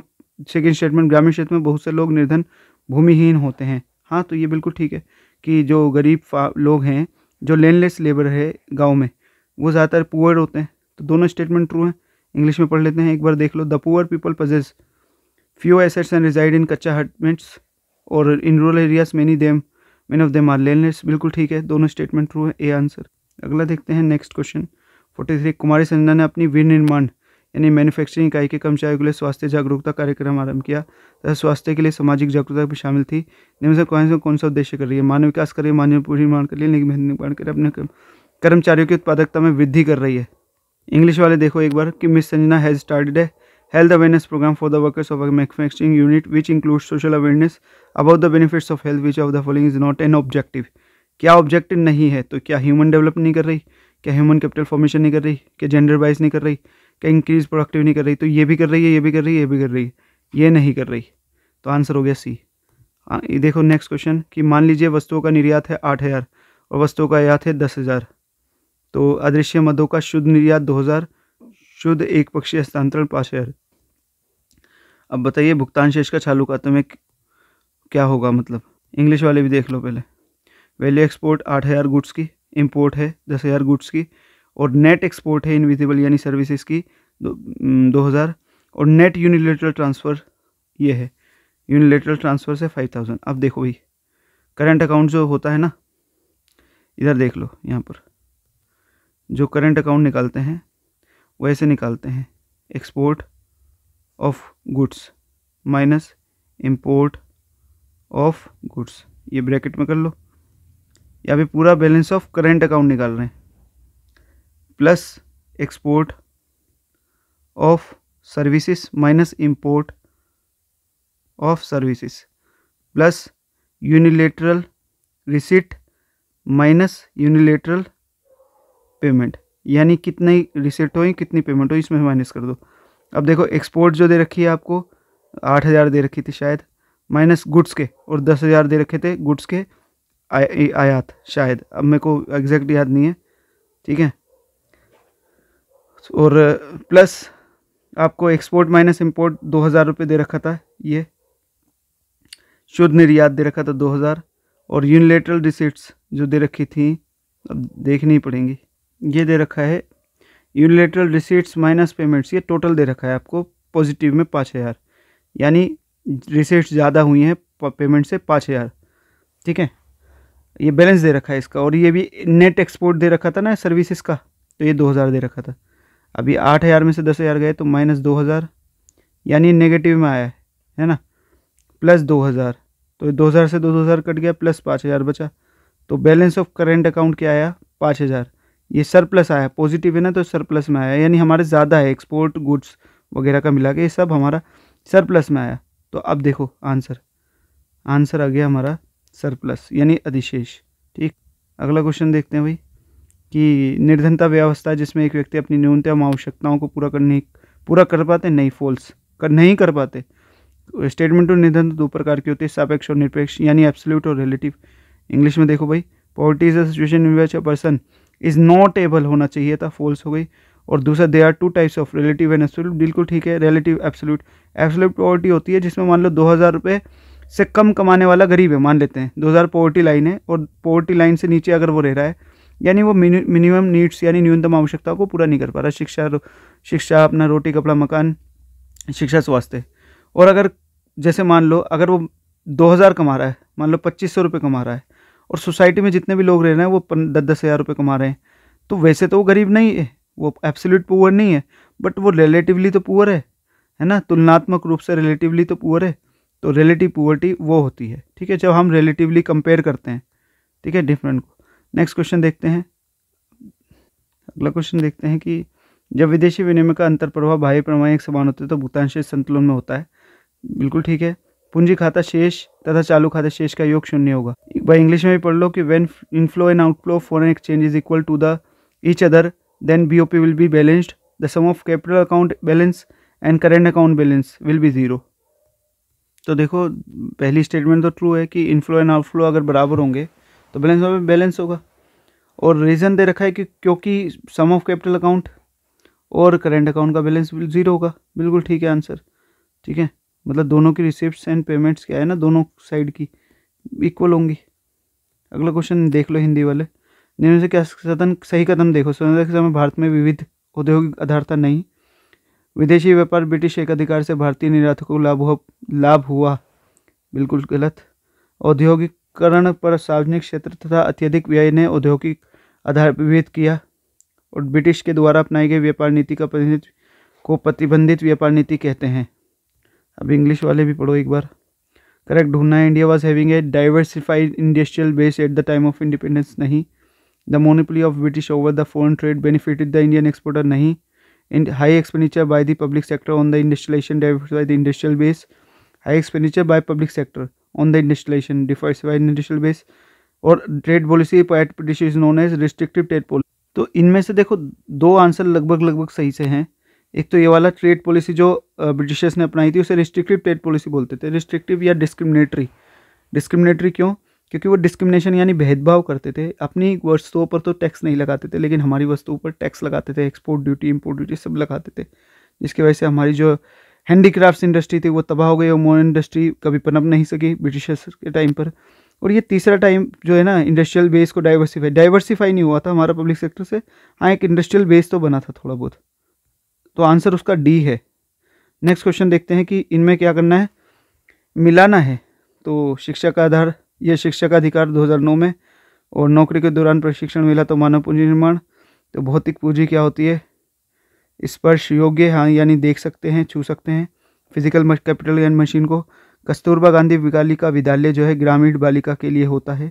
सेकेंड स्टेटमेंट ग्रामीण क्षेत्र में बहुत से लोग निर्धन भूमिहीन होते हैं हाँ तो ये बिल्कुल ठीक है कि जो गरीब लोग हैं जो लैंडलेस लेबर है गाँव में वो ज़्यादातर पुअर होते हैं तो दोनों स्टेटमेंट ट्रू हैं इंग्लिश में पढ़ लेते हैं एक बार देख लो the poor people possess few assets and reside in कच्चा हटमेंट्स और in rural areas many them many of them are landless बिल्कुल ठीक है दोनों स्टेटमेंट ट्रू है ए आंसर अगला देखते हैं नेक्स्ट क्वेश्चन फोर्टी थ्री कुमारी संजना ने अपनी विनिर्माण यानी मैन्युफैक्चरिंग इकाई के कर्मचारियों के लिए स्वास्थ्य जागरूकता कार्यक्रम आरंभ किया तथा स्वास्थ्य के लिए सामाजिक जागरूकता भी शामिल थी निम्न कौन कौन सा उद्देश्य कर रही है मानव विकास कर रही है मानव निर्माण कर रही है निर्माण कर अपने कर्मचारियों की उत्पादकता में वृद्धि कर रही है इंग्लिश वाले देखो एक बार कि miss Sanjana has started a health awareness programme for the workers of a manufacturing unit which includes social awareness about the of of health which of the following is not an क्या objective नहीं है तो क्या human develop नहीं कर रही क्या human capital formation नहीं कर रही क्या जेंडर वाइज नहीं कर रही क्या इंक्रीज प्रोडक्टिव नहीं कर रही तो ये भी कर रही है ये भी कर रही है ये भी कर रही है ये नहीं कर रही तो आंसर हो गया सी ये देखो नेक्स्ट क्वेश्चन कि मान लीजिए वस्तुओं का निर्यात है आठ हज़ार और वस्तुओं का आयात है दस हज़ार तो अदृश्य मदों का शुद्ध निर्यात दो हज़ार शुद्ध एक पक्षीय हस्तांतरण पाँच हज़ार अब बताइए भुगतान शेष का चालू खाते में क्या होगा मतलब इंग्लिश वाले भी देख लो पहले वैल्यू एक्सपोर्ट आठ हज़ार गुड्स की इम्पोर्ट है दस हज़ार गुड्स की और नेट एक्सपोर्ट है इनविजिबल यानी सर्विसेज की दो, हज़ार और नेट यूनिलेटरल ट्रांसफ़र ये है यूनिलेटरल ट्रांसफ़र से फाइव थाउजेंड अब देखो भाई करंट अकाउंट जो होता है ना इधर देख लो यहाँ पर जो करंट अकाउंट निकालते हैं वो ऐसे निकालते हैं export of goods minus import of goods ये ब्रैकेट में कर लो या भी पूरा बैलेंस ऑफ करंट अकाउंट निकाल रहे हैं plus export of services minus import of services plus unilateral receipt minus unilateral payment यानी कितनी रिसिट हो कितनी पेमेंट हो इसमें माइनस कर दो अब देखो एक्सपोर्ट जो दे रखी है आपको आठ हज़ार दे रखी थी शायद माइनस गुड्स के और दस हज़ार दे रखे थे गुड्स के आयात शायद अब मेरे को एग्जैक्ट याद नहीं है ठीक है और प्लस आपको एक्सपोर्ट माइनस इंपोर्ट दो हज़ार रुपये दे रखा था ये शुद्ध निर्यात दे रखा था दो हज़ार और यूनिलेटरल रिसिट्स जो दे रखी थी अब देखनी पड़ेंगी ये दे रखा है यूनिलेटरल रिसिट्स माइनस पेमेंट्स ये टोटल दे रखा है आपको पॉजिटिव में पाँच हज़ार यानी रिसिट्स ज़्यादा हुई हैं पेमेंट से पाँच हज़ार ठीक है ये बैलेंस दे रखा है इसका और ये भी नेट एक्सपोर्ट दे रखा था ना सर्विसेज का तो ये दो हज़ार दे रखा था अभी आठ हज़ार में से दस हज़ार गए तो माइनस दो हज़ार यानी नेगेटिव में आया है है ना प्लस दो हज़ार तो दो हज़ार से दो दो हज़ार कट गया प्लस पाँच हज़ार बचा तो बैलेंस ऑफ करेंट अकाउंट क्या आया पाँच हज़ार ये सरप्लस आया पॉजिटिव है ना तो सरप्लस में आया यानी हमारे ज़्यादा है एक्सपोर्ट गुड्स वगैरह का मिला के ये सब हमारा सरप्लस में आया तो अब देखो आंसर आंसर आ गया हमारा सरप्लस यानी अधिशेष ठीक अगला क्वेश्चन देखते हैं भाई कि निर्धनता व्यवस्था जिसमें एक व्यक्ति अपनी न्यूनतम आवश्यकताओं को पूरा करने पूरा कर पाते नहीं फॉल्स कर नहीं कर पाते स्टेटमेंट और निर्धनता दो प्रकार की होती है सापेक्ष और निरपेक्ष यानी एब्सोल्यूट और रिलेटिव इंग्लिश में देखो भाई poverty is a situation in which a person is not able होना चाहिए था फॉल्स हो गई और दूसरा there are two types of relative and absolute बिल्कुल ठीक है रिलेटिव एब्सोल्यूट एब्सोल्यूट पॉवर्टी होती है जिसमें मान लो दो हज़ार रुपये से कम कमाने वाला गरीब है मान लेते हैं दो हज़ार पॉवर्टी लाइन है और पॉवर्टी लाइन से नीचे अगर वो रह रहा है यानी वो मिनिमम नीड्स यानी न्यूनतम आवश्यकता को पूरा नहीं कर पा रहा शिक्षा शिक्षा अपना रोटी कपड़ा मकान शिक्षा स्वास्थ्य और अगर जैसे मान लो अगर वो दो हज़ार कमा रहा है मान लो पच्चीस सौ रुपये कमा रहा है और सोसाइटी में जितने भी लोग रह रहे हैं वो दस दस हज़ार रुपये कमा रहे हैं तो वैसे तो वो गरीब नहीं है वो एब्सोल्यूट पुअर नहीं है बट वो रिलेटिवली तो पुअर है है ना तुलनात्मक रूप से रिलेटिवली तो पुअर है तो रिलेटिव पुअर्टी वो होती है ठीक है जब हम रिलेटिवली कंपेयर करते हैं ठीक है डिफरेंट को नेक्स्ट क्वेश्चन देखते हैं अगला क्वेश्चन देखते हैं कि जब विदेशी विनिमय का अंतर प्रभाव बाह्य प्रमाण एक समान होते हैं तो भुगतान शेष संतुलन में होता है बिल्कुल ठीक है पूंजी खाता शेष तथा चालू खाता शेष का योग शून्य होगा एक बार इंग्लिश में भी पढ़ लो कि when inflow and outflow foreign exchange is equal to the each other then B O P will be balanced the sum of capital account balance and current account balance will be zero तो देखो पहली statement तो true है कि inflow and outflow अगर बराबर होंगे तो बैलेंस में बैलेंस होगा और रीज़न दे रखा है कि क्योंकि सम ऑफ कैपिटल अकाउंट और करेंट अकाउंट का बैलेंस ज़ीरो होगा बिल्कुल ठीक है आंसर ठीक है मतलब दोनों की रिसिप्ट एंड पेमेंट्स क्या है ना दोनों साइड की इक्वल होंगी अगला क्वेश्चन देख लो हिंदी वाले निम्न से क्या सदन सही कदम देखो स्वतंत्र के समय भारत में विविध औद्योगिक आधारता नहीं विदेशी व्यापार ब्रिटिश एक अधिकार से भारतीय निर्यातकों को लाभ लाभ हुआ बिल्कुल गलत औद्योगिक करण पर सार्वजनिक क्षेत्र तथा अत्यधिक व्यय ने औद्योगिक आधार विभेद किया और ब्रिटिश के द्वारा अपनाई गई व्यापार नीति का प्रतिनिधित्व को प्रतिबंधित व्यापार नीति कहते हैं अब इंग्लिश वाले भी पढ़ो एक बार करेक्ट ढूंढना India was having a diversified industrial base at the time of independence नहीं the monopoly of British over the foreign trade benefited the Indian exporter नहीं in high expenditure by the public sector on the industrialisation diversified industrial base high expenditure by public sector on the industrialisation diversified industrial base और trade policy at known as restrictive trade policy तो इनमें से देखो दो answer लगभग लगभग सही से हैं एक तो ये वाला ट्रेड पॉलिसी जो ब्रिटिशर्स ने अपनाई थी उसे रिस्ट्रिक्टिव ट्रेड पॉलिसी बोलते थे रिस्ट्रिक्टिव या डिस्क्रिमिनेटरी डिस्क्रिमिनेटरी क्यों क्योंकि वो डिस्क्रिमिनेशन यानी भेदभाव करते थे अपनी वस्तुओं पर तो टैक्स नहीं लगाते थे लेकिन हमारी वस्तुओं पर टैक्स लगाते थे एक्सपोर्ट ड्यूटी इम्पोर्ट ड्यूटी सब लगाते थे जिसकी वजह से हमारी जो हैंडीक्राफ्ट्स इंडस्ट्री थी वो तबाह हो गई और मोर इंडस्ट्री कभी पनप नहीं सकी ब्रिटिशर्स के टाइम पर और ये तीसरा टाइम जो है ना इंडस्ट्रियल बेस को डाइवर्सीफाई डाइवर्सिफाई नहीं हुआ था हमारा पब्लिक सेक्टर से हाँ एक इंडस्ट्रियल बेस तो बना था थोड़ा बहुत तो आंसर उसका डी है नेक्स्ट क्वेश्चन देखते हैं कि इनमें क्या करना है मिलाना है तो शिक्षा का आधार यह शिक्षा का अधिकार 2009 में और नौकरी के दौरान प्रशिक्षण मिला तो मानव पूंजी निर्माण तो भौतिक पूंजी क्या होती है स्पर्श योग्य हाँ यानी देख सकते हैं छू सकते हैं फिजिकल कैपिटल यानी मशीन को कस्तूरबा गांधी बालिका विद्यालय जो है ग्रामीण बालिका के लिए होता है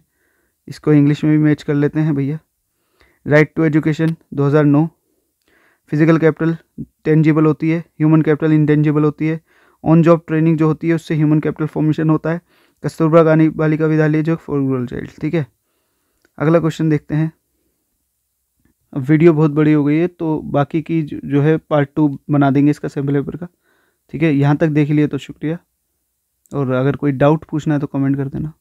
इसको इंग्लिश में भी मैच कर लेते हैं भैया right to education 2009 physical capital tangible होती है ह्यूमन कैपिटल इंटेंजिबल होती है ऑन जॉब ट्रेनिंग जो होती है उससे ह्यूमन कैपिटल फॉर्मेशन होता है कस्तूरबा गांधी बालिका विद्यालय जो फॉर रूरल चाइल्ड ठीक है अगला क्वेश्चन देखते हैं अब वीडियो बहुत बड़ी हो गई है तो बाकी की जो है पार्ट टू बना देंगे इसका सैम्पल पेपर का ठीक है यहाँ तक देख लिए तो शुक्रिया और अगर कोई डाउट पूछना है तो कमेंट कर देना